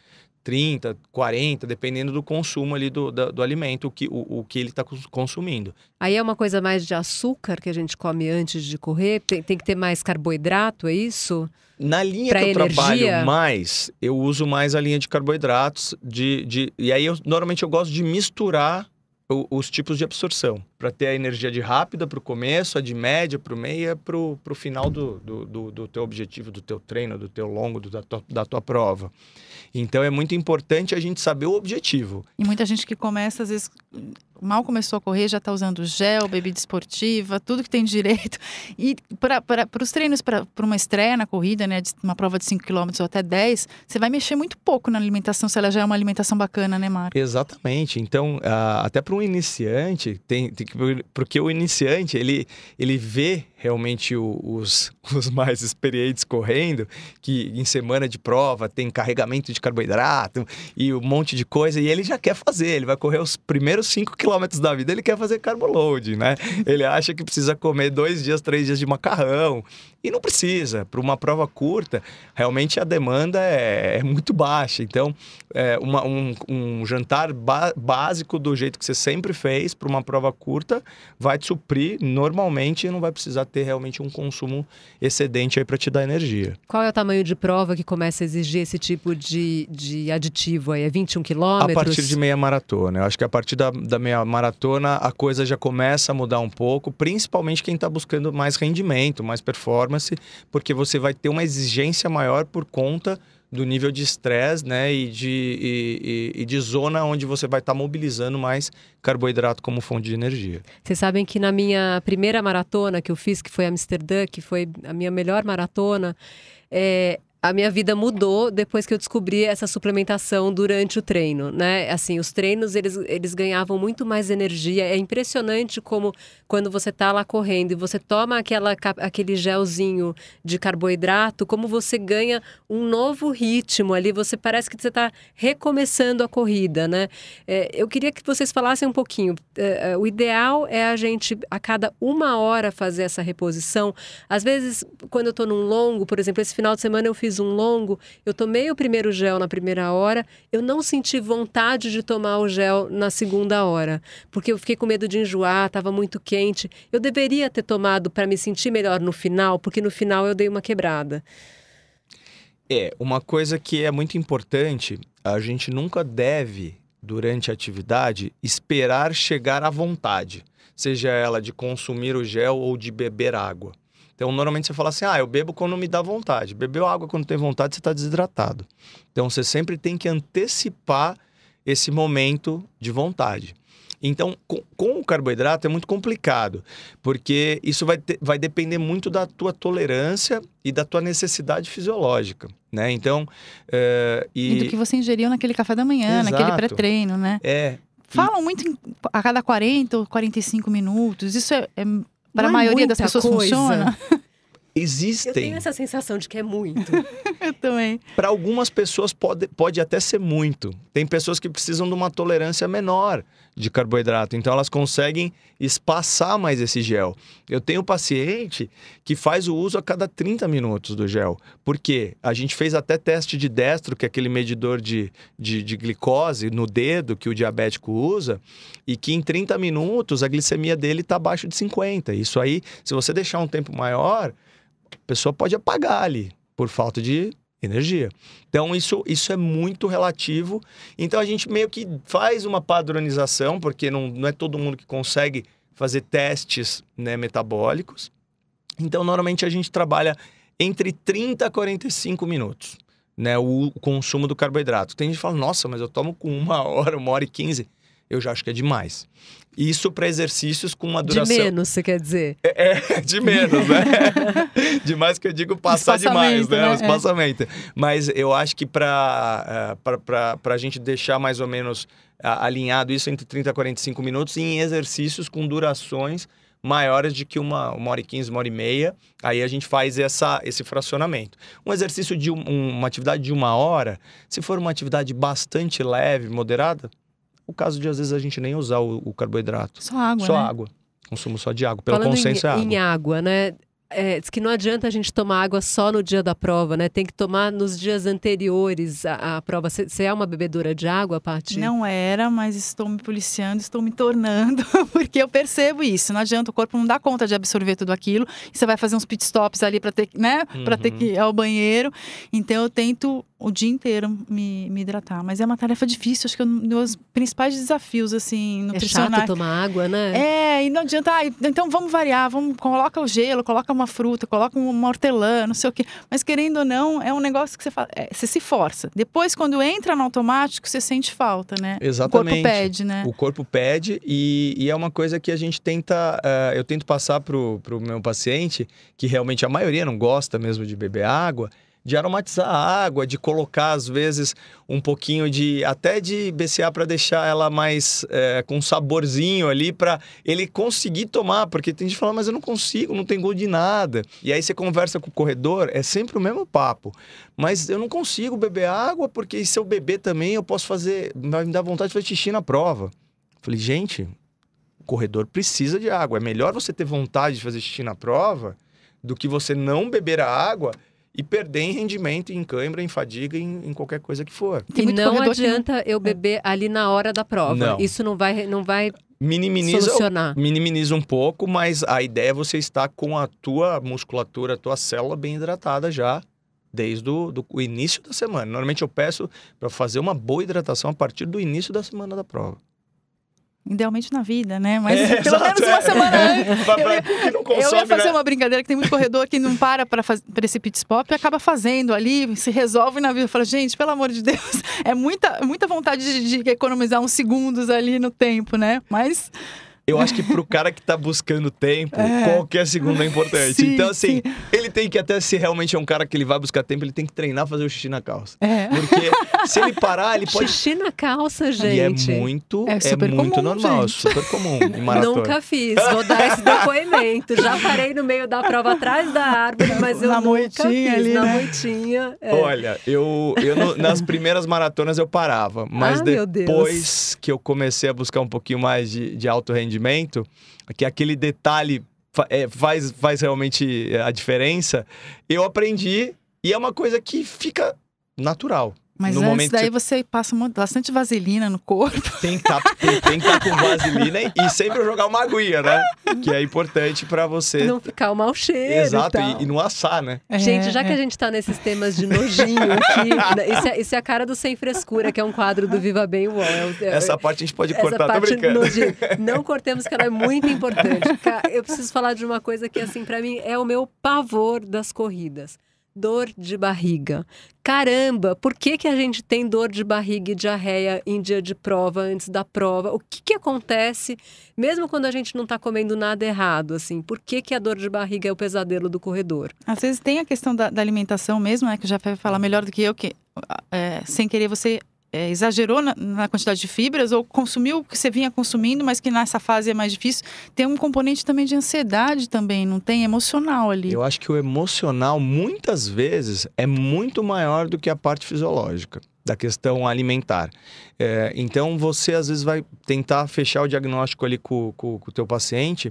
30, 40, dependendo do consumo ali do, do, do alimento, o que, o, o que ele está consumindo. Aí é uma coisa mais de açúcar que a gente come antes de correr? Tem, tem que ter mais carboidrato, é isso? Na linha pra que eu energia? trabalho mais, eu uso mais a linha de carboidratos. De, de, e aí, eu, normalmente, eu gosto de misturar os tipos de absorção, para ter a energia de rápida para o começo, a de média para o meia, é para o final do, do, do, do, teu objetivo, do teu treino, do teu longo, do, da, tua, da tua prova. Então é muito importante a gente saber o objetivo. E muita gente que começa, às vezes, mal começou a correr, já está usando gel, bebida esportiva, tudo que tem direito. E para os treinos, para uma estreia na corrida, né, de uma prova de 5 km ou até 10, você vai mexer muito pouco na alimentação, se ela já é uma alimentação bacana, né, Marco? Exatamente. Então, ah, até para um iniciante, tem, tem, porque o iniciante, ele, ele vê realmente os, [laughs] os mais experientes correndo, que em semana de prova tem carregamento de carboidrato e um monte de coisa, e ele já quer fazer, ele vai correr os primeiros 5 quilômetros da vida, ele quer fazer carboload né? Ele acha que precisa comer dois dias, três dias de macarrão, e não precisa, para uma prova curta, realmente a demanda é, é muito baixa. Então, é uma, um, um, jantar básico do jeito que você sempre fez para uma prova curta vai te suprir normalmente e não vai precisar ter realmente um consumo excedente aí para te dar energia. Qual é o tamanho de prova que começa a exigir esse tipo de, de aditivo aí? É 21 quilômetros? A partir de meia maratona. Eu acho que a partir da, da meia maratona a coisa já começa a mudar um pouco, principalmente quem está buscando mais rendimento, mais performance performance, porque você vai ter uma exigência maior por conta do nível de estresse, né? E de, e, e, e de zona onde você vai estar tá mobilizando mais carboidrato como fonte de energia. Vocês sabem que na minha primeira maratona que eu fiz, que foi Amsterdã, que foi a minha melhor maratona, é, a minha vida mudou depois que eu descobri essa suplementação durante o treino, né? Assim, os treinos eles, eles ganhavam muito mais energia. É impressionante como quando você tá lá correndo e você toma aquela, aquele gelzinho de carboidrato, como você ganha um novo ritmo ali. Você parece que você está recomeçando a corrida, né? É, eu queria que vocês falassem um pouquinho. É, é, o ideal é a gente a cada uma hora fazer essa reposição. Às vezes, quando eu estou num longo, por exemplo, esse final de semana eu fiz fiz um longo, eu tomei o primeiro gel na primeira hora, eu não senti vontade de tomar o gel na segunda hora, porque eu fiquei com medo de enjoar, estava muito quente. Eu deveria ter tomado para me sentir melhor no final, porque no final eu dei uma quebrada. É, uma coisa que é muito importante, a gente nunca deve durante a atividade esperar chegar à vontade, seja ela de consumir o gel ou de beber água. Então, normalmente você fala assim: ah, eu bebo quando me dá vontade. Bebeu água quando tem vontade, você está desidratado. Então, você sempre tem que antecipar esse momento de vontade. Então, com, com, o carboidrato é muito complicado, porque isso vai, ter, vai depender muito da tua tolerância e da tua necessidade fisiológica, né? Então, uh, e... e... do que você ingeriu naquele café da manhã, Exato. naquele pré-treino, né? É. Falam e... muito em, a cada 40 ou 45 minutos. Isso é, é para a é maioria é das pessoas coisa. funciona. [laughs] existem. Eu tenho essa sensação de que é muito. [laughs] eu também. Para algumas pessoas pode, pode até ser muito. Tem pessoas que precisam de uma tolerância menor de carboidrato, então elas conseguem espaçar mais esse gel. Eu tenho paciente que faz o uso a cada 30 minutos do gel. Por quê? A gente fez até teste de destro, que é aquele medidor de, de, de glicose no dedo que o diabético usa, e que em 30 minutos a glicemia dele está abaixo de 50. Isso aí, se você deixar um tempo maior, a pessoa pode apagar ali por falta de energia. Então isso, isso é muito relativo. Então a gente meio que faz uma padronização, porque não, não é todo mundo que consegue fazer testes né, metabólicos. Então normalmente a gente trabalha entre 30 a 45 minutos, né, o, o consumo do carboidrato. Tem gente que fala, nossa, mas eu tomo com uma [laughs] hora, uma hora e quinze eu já acho que é demais. Isso para exercícios com uma duração. De menos, você quer dizer? É, é [laughs] de menos, né? [laughs] demais que eu digo passar demais, né? né? É. espaçamento. É. Mas eu acho que para eh, a gente deixar mais ou menos ah, alinhado isso entre 30 e 45 minutos em exercícios com durações maiores de que uma, uma hora e quinze, uma hora e meia. Aí a gente faz essa, esse fracionamento. Um exercício de um, uma atividade de uma hora, se for uma atividade bastante leve, moderada, o caso de às vezes a gente nem usar o, o carboidrato. Só água. Só né? água. Consumo só de água. Pelo Falando consenso em, é água. Em água, né? é, diz que não adianta a gente tomar água só no dia da prova, né? Tem que tomar nos dias anteriores à, à prova. Você é uma bebedora de água, Paty? Não era, mas estou me policiando, estou me tornando, [laughs] porque eu percebo isso. Não adianta, o corpo não dá conta de absorver tudo aquilo. você vai fazer uns pit stops ali para ter, né? Uhum. Para ter que né? uhum. ir ao banheiro. Então eu tento o dia inteiro me, me hidratar. Mas é uma tarefa difícil, acho que é um dos principais desafios, assim, nutricionais. É chato tomar água, né? É, e não adianta, ah, então vamos variar, vamos, coloca o gelo, coloca uma fruta, coloca uma hortelã, não sei o quê. Mas querendo ou não, é um negócio que você fala, é, você se força. Depois, quando entra no automático, você sente falta, né? Exatamente. O corpo pede, né? O corpo pede e, e é uma coisa que a gente tenta, uh, eu tento passar pro, pro meu paciente, que realmente a maioria não gosta mesmo de beber água, de aromatizar a água, de colocar às vezes um pouquinho de até de BCA para deixar ela mais é, com um saborzinho ali para ele conseguir tomar, porque tem gente falando, mas eu não consigo, não tem gosto de nada. E aí você conversa com o corredor, é sempre o mesmo papo. Mas eu não consigo beber água porque se eu beber também eu posso fazer, vai me dar vontade de fazer xixi na prova. falei, gente, o corredor precisa de água. É melhor você ter vontade de fazer xixi na prova do que você não beber a água e perder em rendimento, em cãibra, em fadiga, em, em qualquer coisa que for. E não adianta que... eu é. beber ali na hora da prova. Não. Isso não vai, não vai minimiza, solucionar. Minimiza um pouco, mas a ideia é você estar com a tua musculatura, a tua célula bem hidratada já desde o, do, o início da semana. Normalmente eu peço para fazer uma boa hidratação a partir do início da semana da prova. Idealmente na vida, né? Mas é, pelo exato, menos uma é. semana [laughs] antes. eu, eu, ia fazer né? uma brincadeira que tem muito corredor que não para para esse pit stop e acaba fazendo ali, se resolve na vida. Fala, gente, pelo amor de Deus, [laughs] é muita, muita vontade de, de economizar uns segundos ali no tempo, né? Mas eu acho que pro cara que tá buscando tempo, é. qualquer segundo é importante. Sim, então, assim, sim. ele tem que até se realmente é um cara que ele vai buscar tempo, ele tem que treinar fazer o xixi na calça. É. Porque se ele parar, ele [laughs] pode. Xixi na calça, gente. E é muito, é, é muito comum, normal, gente. super comum em [laughs] maratona. Nunca fiz, vou dar esse depoimento. Já parei no meio da prova atrás da árvore, mas eu na nunca fiz. Ali, na né? É. Olha, eu, eu no, nas primeiras maratonas eu parava, mas ah, depois que eu comecei a buscar um pouquinho mais de, de alto rendimento, atendimento, que aquele detalhe é, faz, faz realmente é, a diferença, eu aprendi e é uma coisa que fica natural. Mas no antes momento daí você passa bastante vaselina no corpo. Tem que tá, estar tá com vaselina e, sempre jogar uma aguinha, né? Que é importante para você... Não ficar o mau cheiro Exato, e, e, não assar, né? É, gente, já é. que a gente tá nesses temas de nojinho aqui, isso, [laughs] né, é, é a cara do Sem Frescura, que é um quadro do Viva Bem é, é Essa parte a gente pode cortar, parte tô brincando. Nojinho. [laughs] Não cortemos, que ela é muito importante. Eu preciso falar de uma coisa que, assim, para mim é o meu pavor das corridas dor de barriga. Caramba, por que, que a gente tem dor de barriga e diarreia em dia de prova, antes da prova? O que, que acontece, mesmo quando a gente não está comendo nada errado, assim? Por que, que a dor de barriga é o pesadelo do corredor? Às vezes tem a questão da, da alimentação mesmo, né? Que já vai falar melhor do que eu, que é, sem querer você é, exagerou na, na, quantidade de fibras ou consumiu o que você vinha consumindo, mas que nessa fase é mais difícil, tem um componente também de ansiedade também, não tem emocional ali. Eu acho que o emocional muitas vezes é muito maior do que a parte fisiológica da questão alimentar. É, então você às vezes vai tentar fechar o diagnóstico ali com, com, com o teu paciente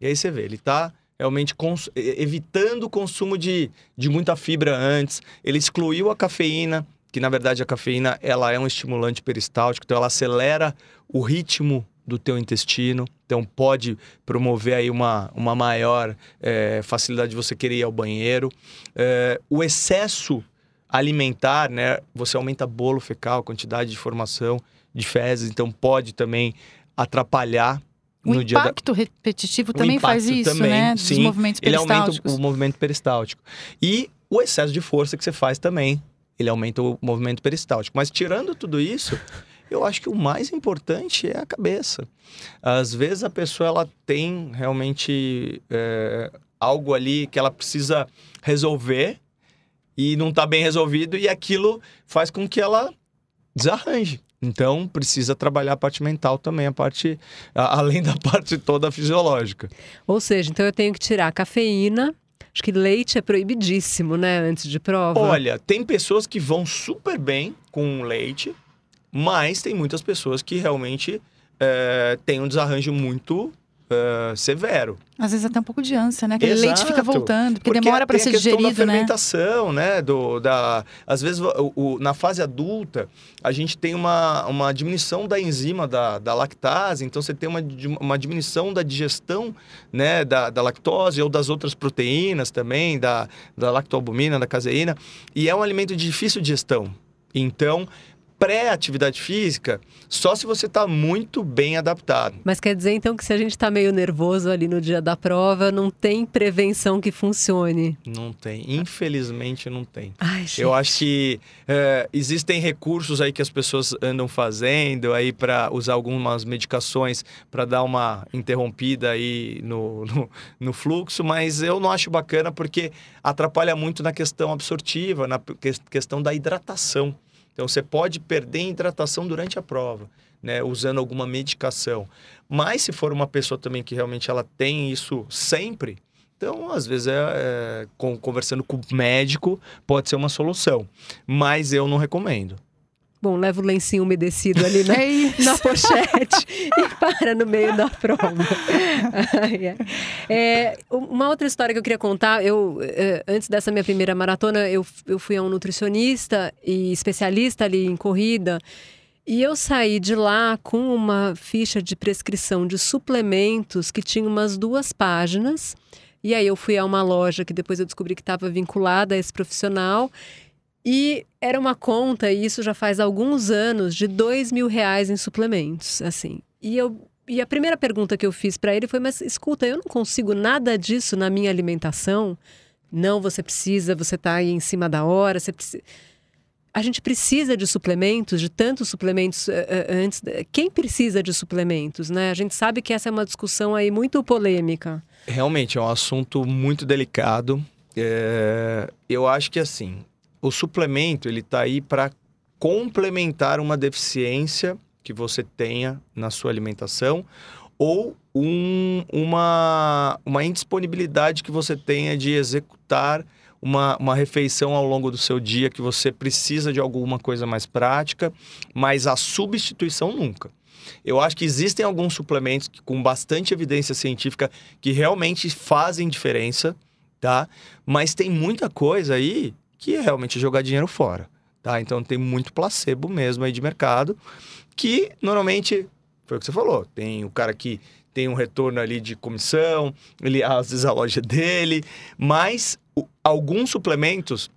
e aí você vê ele está realmente evitando o consumo de, de muita fibra antes, ele excluiu a cafeína, que na verdade a cafeína ela é um estimulante peristáltico, então ela acelera o ritmo do teu intestino, então pode promover aí uma, uma maior é, facilidade de você querer ir ao banheiro. É, o excesso alimentar, né? Você aumenta bolo fecal, quantidade de formação de fezes, então pode também atrapalhar o no impacto da... repetitivo o também impacto faz isso, também, né? Sim, Dos movimentos peristálticos. Ele aumenta o movimento peristáltico. E o excesso de força que você faz também ele aumenta o movimento peristáltico. Mas tirando tudo isso, eu acho que o mais importante é a cabeça. Às vezes a pessoa ela tem realmente é, algo ali que ela precisa resolver e não está bem resolvido e aquilo faz com que ela desarranje. Então precisa trabalhar a parte mental também, a parte a, além da [laughs] parte toda fisiológica. Ou seja, então eu tenho que tirar cafeína, Acho que leite é proibidíssimo, né? Antes de prova. Olha, tem pessoas que vão super bem com leite, mas tem muitas pessoas que realmente é, têm um desarranjo muito uh, severo. Às vezes até um pouco de ânsia, né? Aquele Exato. leite fica voltando, porque, porque demora para ser digerido, né? a questão da fermentação, né? né? Do, da... Às vezes, o, o, na fase adulta, a gente tem uma, uma diminuição da enzima da, da lactase, então você tem uma, uma diminuição da digestão né? da, da lactose ou das outras proteínas também, da, da lactoalbumina, da caseína, e é um alimento de difícil digestão. Então, pré-atividade física só se você está muito bem adaptado. Mas quer dizer então que se a gente está meio nervoso ali no dia da prova, não tem prevenção que funcione? Não tem, infelizmente não tem. Ai, Eu acho que é, existem recursos aí que as pessoas andam fazendo aí para usar algumas medicações para dar uma interrompida aí no, no, no fluxo, mas eu não acho bacana porque atrapalha muito na questão absortiva, na questão da hidratação. Então você pode perder hidratação durante a prova, né, usando alguma medicação. Mas se for uma pessoa também que realmente ela tem isso sempre, então, às vezes, é, é, conversando com o médico pode ser uma solução, mas eu não recomendo. Bom, leva o lencinho umedecido ali na, [laughs] é na pochete e para no meio da prova. [laughs] é, uma outra história que eu queria contar, eu é, antes dessa minha primeira maratona, eu, eu fui a um nutricionista e especialista ali em corrida. E eu saí de lá com uma ficha de prescrição de suplementos que tinha umas duas páginas. E aí eu fui a uma loja que depois eu descobri que estava vinculada a esse profissional e era uma conta, e isso já faz alguns anos, de dois mil reais em suplementos, assim. E eu e a primeira pergunta que eu fiz para ele foi: mas escuta, eu não consigo nada disso na minha alimentação. Não, você precisa, você está aí em cima da hora, você precisa. A gente precisa de suplementos, de tantos suplementos uh, uh, antes. Eh, quem precisa de suplementos, né? A gente sabe que essa é uma discussão aí muito polêmica. Realmente é um assunto muito delicado. É... Eu acho que assim, o suplemento ele está aí para complementar uma deficiência que você tenha na sua alimentação ou um, uma, uma indisponibilidade que você tenha de executar uma, uma refeição ao longo do seu dia que você precisa de alguma coisa mais prática, mas a substituição nunca. Eu acho que existem alguns suplementos que, com bastante evidência científica que realmente fazem diferença, tá? Mas tem muita coisa aí que é realmente jogar dinheiro fora. Tá? Então tem muito placebo mesmo aí de mercado, que normalmente, foi o que você falou, tem o cara que tem um retorno ali de comissão, ele às vezes a loja [laughs] dele, mas o, alguns suplementos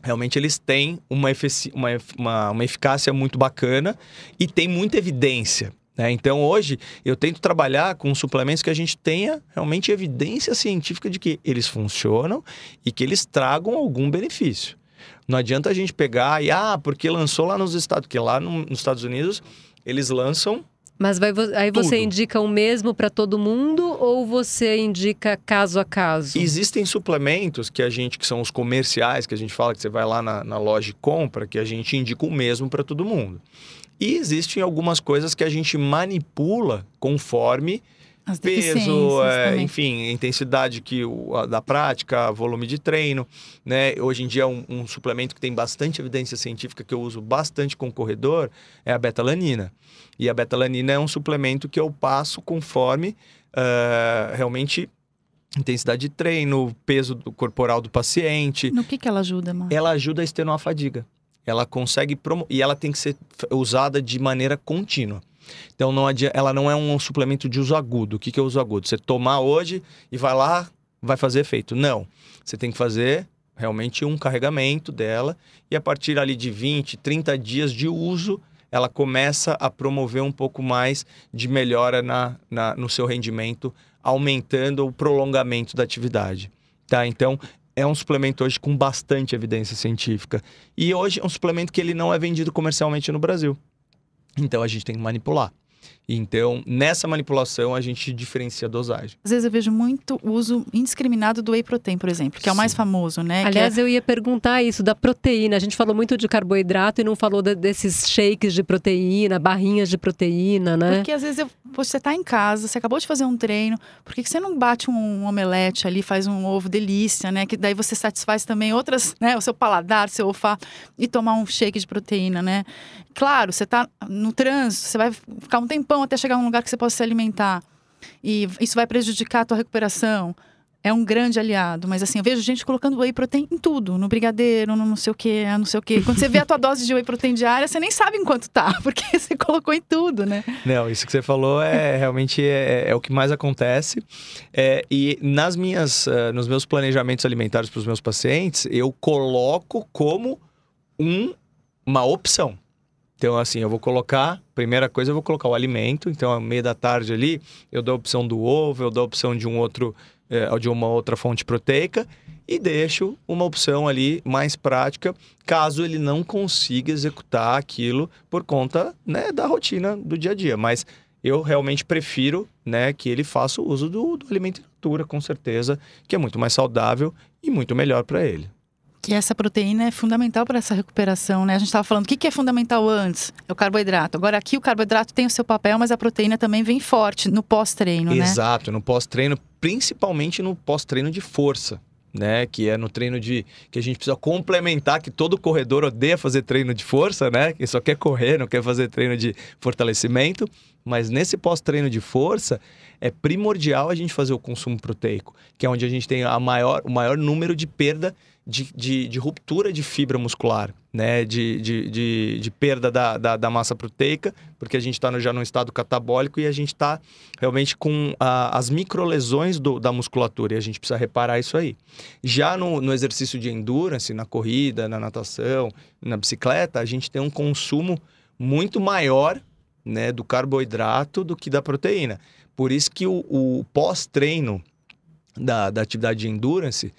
realmente eles têm uma, uma, uma, uma eficácia muito bacana e tem muita evidência. Né? Então, hoje, eu tento trabalhar com suplementos que a gente tenha realmente evidência científica de que eles funcionam e que eles tragam algum benefício. Não adianta a gente pegar e, ah, porque lançou lá nos Estados Unidos, porque lá no, nos Estados Unidos eles lançam. Mas vai, aí você indica o mesmo para todo mundo ou você indica caso a caso? Existem suplementos que a gente, que são os comerciais, que a gente fala que você vai lá na, na loja e compra, que a gente indica o mesmo para todo mundo. E existem algumas coisas que a gente manipula conforme peso, é, enfim, intensidade que o, da prática, volume de treino, né? Hoje em dia um, um, suplemento que tem bastante evidência científica que eu uso bastante com o corredor é a betalanina. E a betalanina é um suplemento que eu passo conforme uh, realmente intensidade de treino, peso do corporal do paciente. No que que ela ajuda, mano? Ela ajuda a extenuar a fadiga ela consegue promover e ela tem que ser usada de maneira contínua. Então não ela não é um suplemento de uso agudo. O que, que é uso agudo? Você tomar hoje e vai lá, vai fazer efeito. Não. Você tem que fazer realmente um carregamento dela e a partir ali de 20, 30 dias de uso, ela começa a promover um pouco mais de melhora na, na no seu rendimento, aumentando o prolongamento da atividade. Tá? Então, é um suplemento hoje com bastante evidência científica. E hoje é um suplemento que ele não é vendido comercialmente no Brasil. Então a gente tem que manipular. Então, nessa manipulação, a gente diferencia a dosagem. Às vezes eu vejo muito uso indiscriminado do whey protein, por exemplo, que é o Sim. mais famoso, né? Aliás, é... eu ia perguntar isso da proteína. A gente falou muito de carboidrato e não falou de, desses shakes de proteína, barrinhas de proteína, né? Porque às vezes eu, você está em casa, você acabou de fazer um treino, por que, você não bate um omelete ali, faz um ovo delícia, né? Que daí você satisfaz também outras, né? O seu paladar, seu olfato, e tomar um shake de proteína, né? Claro, você está no trânsito, você vai ficar um tempão até chegar um lugar que você possa se alimentar e isso vai prejudicar a tua recuperação, é um grande aliado. Mas assim, eu vejo gente colocando whey protein em tudo, no brigadeiro, no não sei o que, não sei o que. Quando você vê a tua dose de whey protein diária, você nem sabe em quanto tá, [laughs] porque você colocou em tudo, né? Não, isso que você falou é realmente é, é o que mais acontece. É, e nas minhas, uh, nos meus planejamentos alimentares para os meus pacientes, eu coloco como um, uma opção. Então, assim, eu vou colocar, primeira coisa, eu vou colocar o alimento. Então, à meia da tarde ali, eu dou a opção do ovo, eu dou a opção de um outro, eh, de uma outra fonte proteica e deixo uma opção ali mais prática, caso ele não consiga executar aquilo por conta né, da rotina do dia a dia. Mas eu realmente prefiro né, que ele faça o uso do, do alimento natura, com certeza, que é muito mais saudável e muito melhor para ele e essa proteína é fundamental para essa recuperação, né? A gente estava falando o que, que é fundamental antes, é o carboidrato. Agora aqui o carboidrato tem o seu papel, mas a proteína também vem forte no pós-treino, né? Exato, no pós-treino, principalmente no pós-treino de força. Né, que é no treino de que a gente precisa complementar que todo corredor odeia fazer treino de força, né? Que só quer correr, não quer fazer treino de fortalecimento, mas nesse pós-treino de força é primordial a gente fazer o consumo proteico, que é onde a gente tem a maior, o maior número de perda de, de, de ruptura de fibra muscular, né? De, de, de, de perda da, da, da, massa proteica, porque a gente está já num estado catabólico e a gente está realmente com a, ah, as microlesões da musculatura e a gente precisa reparar isso aí. Já no, no exercício de endurance, na corrida, na natação, na bicicleta, a gente tem um consumo muito maior né, do carboidrato do que da proteína. Por isso que o, o pós-treino da, da atividade de endurance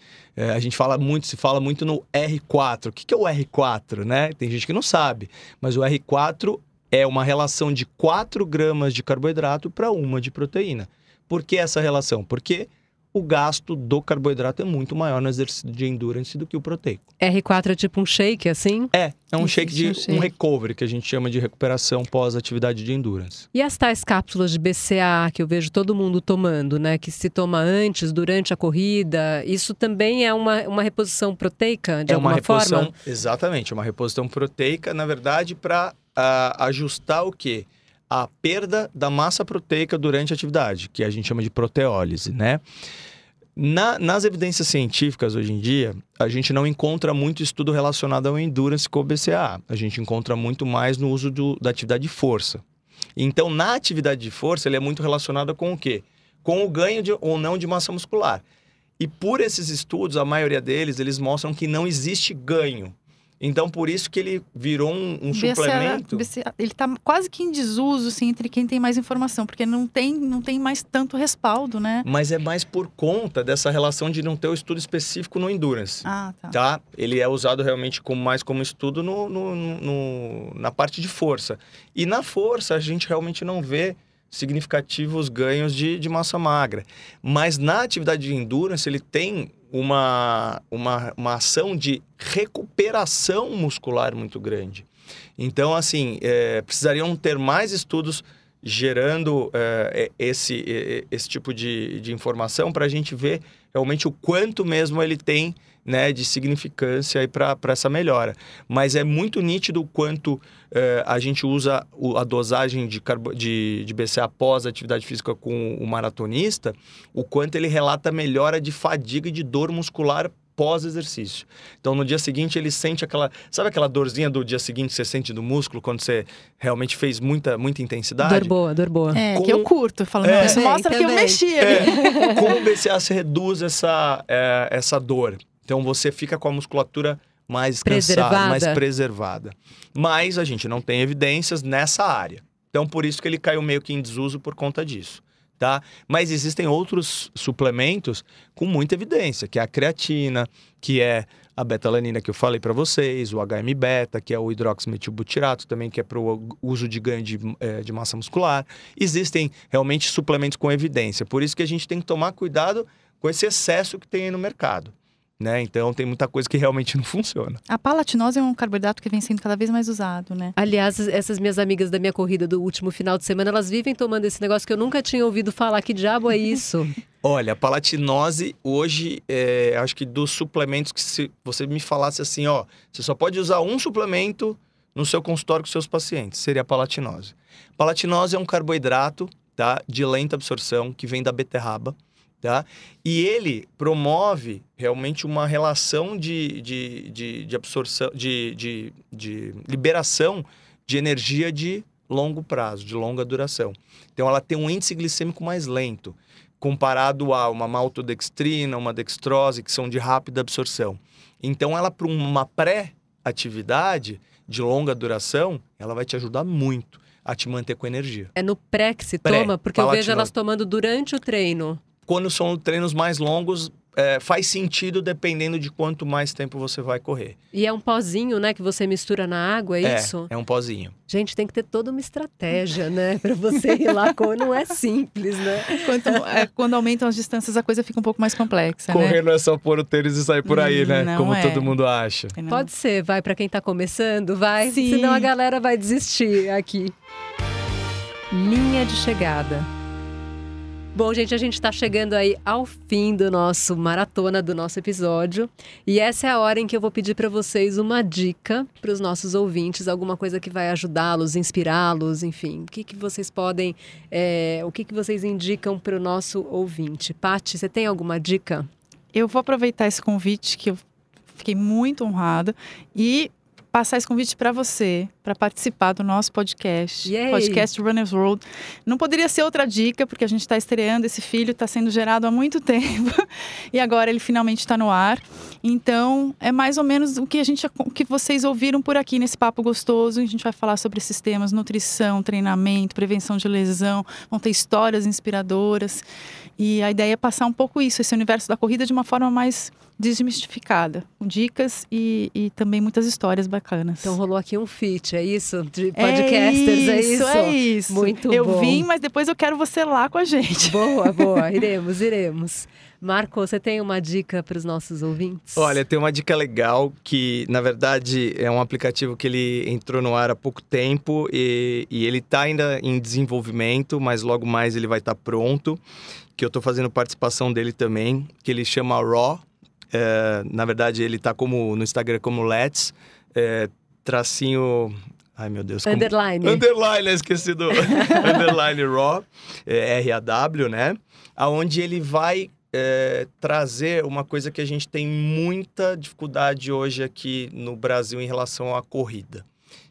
é, a gente fala muito, se fala muito no R4. O que, que é o R4, né? Tem gente que não sabe, mas o R4 é uma relação de 4 gramas de carboidrato para uma de proteína. Por que essa relação? Porque o gasto do carboidrato é muito maior no exercício de endurance do que o proteico. R4 é tipo um shake, assim? É, é um shake de é um, shake. um, recovery, que a gente chama de recuperação pós-atividade de endurance. E as tais cápsulas de BCA que eu vejo todo mundo tomando, né? Que se toma antes, durante a corrida, isso também é uma, uma reposição proteica, de é alguma uma reposição, forma? Exatamente, é uma reposição proteica, na verdade, para uh, ah, ajustar o quê? a perda da massa proteica durante a atividade, que a gente chama de proteólise, né? Na, nas evidências científicas hoje em dia, a gente não encontra muito estudo relacionado ao endurance com o BCA. A gente encontra muito mais no uso do, da atividade de força. Então, na atividade de força, ele é muito relacionado com o quê? Com o ganho de, ou não de massa muscular. E por esses estudos, a maioria deles, eles mostram que não existe ganho então, por isso que ele virou um, um BCA, suplemento. BCA, ele está quase que em desuso, assim, entre quem tem mais informação, porque não tem, não tem mais tanto respaldo, né? Mas é mais por conta dessa relação de não ter o um estudo específico no Endurance. Ah, tá. tá? Ele é usado realmente como, mais como estudo no, no, no, na parte de força. E na força, a gente realmente não vê significativos ganhos de, de massa magra. Mas na atividade de endurance, ele tem uma, uma, uma ação de recuperação muscular muito grande. Então, assim, é, precisariam ter mais estudos gerando é, é esse, é, é, esse tipo de, de informação para a gente ver realmente o quanto mesmo ele tem né, de significância para essa melhora. Mas é muito nítido o quanto eh, a gente usa o, a dosagem de, carbo, de, de BCA após a atividade física com o maratonista, o quanto ele relata melhora de fadiga e de dor muscular pós-exercício. Então, no dia seguinte, ele sente aquela. Sabe aquela dorzinha do dia seguinte que você sente do músculo quando você realmente fez muita, muita intensidade? Dor boa, dor boa. É, Com... que eu curto. falando. é, isso mostra também. que eu mexi. É, [laughs] o BCA se reduz essa, é, essa dor. Então você fica com a musculatura mais preservada. Cansada, mais preservada. Mas a gente não tem evidências nessa área. Então por isso que ele caiu meio que em desuso por conta disso. Tá? Mas existem outros suplementos com muita evidência, que é a creatina, que é a betalanina que eu falei para vocês, o HM-beta, que é o hidroximetilbutirato também, que é para o uso de ganho de, é, de massa muscular. Existem realmente suplementos com evidência, por isso que a gente tem que tomar cuidado com esse excesso que tem aí no mercado. Né? Então tem muita coisa que realmente não funciona. A palatinose é um carboidrato que vem sendo cada vez mais usado, né? Aliás, essas minhas amigas da minha corrida do último final de semana, elas vivem tomando esse negócio que eu nunca tinha ouvido falar. Que diabo é isso? [laughs] Olha, a palatinose hoje, é, acho que dos suplementos que se você me falasse assim, ó, você só pode usar um suplemento no seu consultório com seus pacientes, seria a palatinose. Palatinose é um carboidrato, tá, de lenta absorção que vem da beterraba. Tá? E ele promove realmente uma relação de, de, de, de absorção, de, de, de liberação de energia de longo prazo, de longa duração. Então ela tem um índice glicêmico mais lento, comparado a uma maltodextrina, uma dextrose, que são de rápida absorção. Então ela, para uma pré-atividade de longa duração, ela vai te ajudar muito a te manter com energia. É no pré que se pré, toma, porque eu vejo elas tomando durante o treino quando são treinos mais longos, é, faz sentido dependendo de quanto mais tempo você vai correr. E é um pozinho, né, que você mistura na água, é, é isso? É um pozinho. Gente, tem que ter toda uma estratégia, né, [laughs] para você ir lá Não é simples, né? Quanto, é, quando aumentam as distâncias, a coisa fica um pouco mais complexa. Né? Correr né? não é só pôr o tênis e sair por aí, né? como é. todo mundo acha. É, Pode ser, vai para quem está começando, vai. Sim. Senão a galera vai desistir aqui. Linha de chegada. Bom, gente, a gente está chegando aí ao fim do nosso maratona, do nosso episódio. E essa é a hora em que eu vou pedir para vocês uma dica para os nossos ouvintes, alguma coisa que vai ajudá-los, inspirá-los, enfim. O que, que vocês podem, é, o que, que vocês indicam para o nosso ouvinte? Pati, você tem alguma dica? Eu vou aproveitar esse convite que eu fiquei muito honrada e passar esse convite para você, para participar do nosso podcast, Yay. podcast Runners World. Não poderia ser outra dica, porque a gente está estreando esse filho, está sendo gerado há muito [laughs] tempo e agora ele finalmente está no ar. Então é mais ou menos o que a gente, o que vocês ouviram por aqui nesse papo gostoso. A gente vai falar sobre esses temas: nutrição, treinamento, prevenção de lesão. Vão ter histórias inspiradoras. E a ideia é passar um pouco isso, esse universo da corrida, de uma forma mais desmistificada, com dicas e, e também muitas histórias bacanas. Então rolou aqui um feat, é isso? De é podcasters, é isso? É isso. É isso. Muito eu bom. Eu vim, mas depois eu quero você lá com a gente. Boa, [laughs] boa. Iremos, iremos. Marco, você tem uma dica para os nossos ouvintes? Olha, tem uma dica legal que, na verdade, é um aplicativo que ele entrou no ar há pouco tempo e, e ele está ainda em desenvolvimento, mas logo mais ele vai estar tá pronto, que eu estou fazendo participação dele também, que ele chama Raw. É, na verdade, ele está como no Instagram como Let's. É, tracinho. Ai, meu Deus. Underline. Como... Underline, né? esqueci do. [laughs] Underline Raw, é, R-A-W, né? Aonde ele vai é, trazer uma coisa que a gente tem muita dificuldade hoje aqui no Brasil em relação à corrida.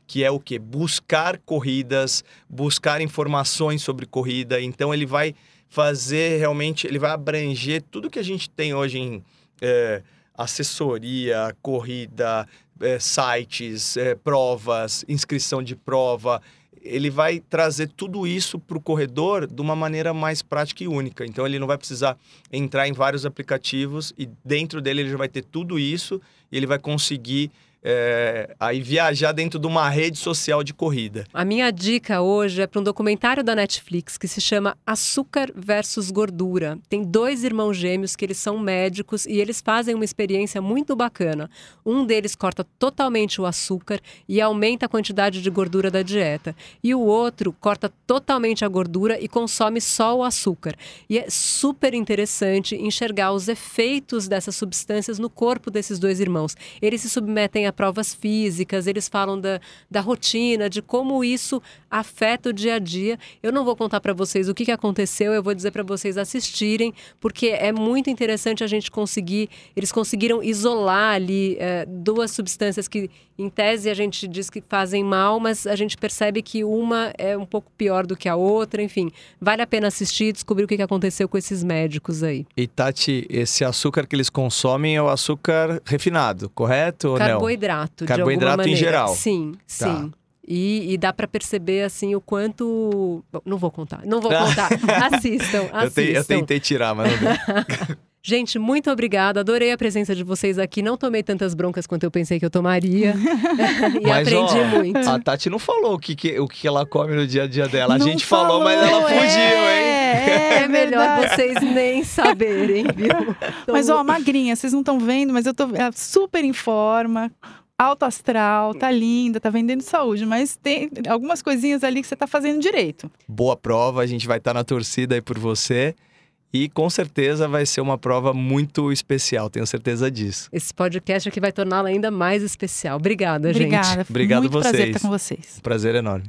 Que é o que? Buscar corridas, buscar informações sobre corrida. Então ele vai fazer realmente, ele vai abranger tudo que a gente tem hoje em é, assessoria, corrida, é, sites, é, provas, inscrição de prova. Ele vai trazer tudo isso para o corredor de uma maneira mais prática e única. Então, ele não vai precisar entrar em vários aplicativos e dentro dele ele já vai ter tudo isso e ele vai conseguir é, aí viajar dentro de uma rede social de corrida. A minha dica hoje é para um documentário da Netflix que se chama Açúcar versus Gordura. Tem dois irmãos gêmeos que eles são médicos e eles fazem uma experiência muito bacana. Um deles corta totalmente o açúcar e aumenta a quantidade de gordura da dieta, e o outro corta totalmente a gordura e consome só o açúcar. E é super interessante enxergar os efeitos dessas substâncias no corpo desses dois irmãos. Eles se submetem a provas físicas, eles falam da, da rotina, de como isso afeta o dia a dia. Eu não vou contar para vocês o que, que aconteceu, eu vou dizer para vocês assistirem, porque é muito interessante a gente conseguir. Eles conseguiram isolar ali é, duas substâncias que, em tese, a gente diz que fazem mal, mas a gente percebe que uma é um pouco pior do que a outra. Enfim, vale a pena assistir e descobrir o que, que aconteceu com esses médicos aí. E Tati, esse açúcar que eles consomem é o açúcar refinado, correto ou não? carboidrato. Carboidrato em geral. Sim, tá. sim. E, e, dá para perceber assim o quanto. Bom, não vou contar, não vou [laughs] contar. assistam, assistam. Eu, te, eu tentei tirar, mas não deu. [laughs] Gente, muito obrigada. Adorei a presença de vocês aqui. Não tomei tantas broncas quanto eu pensei que eu tomaria. [laughs] e mas, aprendi ó, muito. A Tati não falou o que, que, o que ela come no dia a dia dela. Não a gente falou, falou mas ela fugiu, é. hein? É, é, é, melhor vocês nem saberem, viu? [laughs] Tô mas, ó, magrinha, vocês não estão vendo, mas eu tô é, super em forma, alto astral, tá hum. linda, tá vendendo saúde, mas tem algumas coisinhas ali que você tá fazendo direito. Boa prova, a gente vai estar tá na torcida aí por você. E com certeza vai ser uma prova muito especial, tenho certeza disso. Esse podcast aqui vai torná-la ainda mais especial. Obrigada, Obrigada gente. Obrigada, Obrigado muito vocês. prazer estar com vocês. Prazer enorme.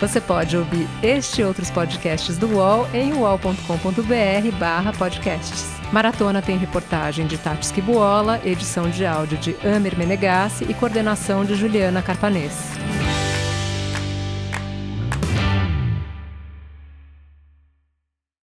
Você pode ouvir este e outros podcasts do UOL em uol.com.br barra podcasts. Maratona tem reportagem de Tati Esquibuola, edição de áudio de Amer Menegassi e coordenação de Juliana Carpanês.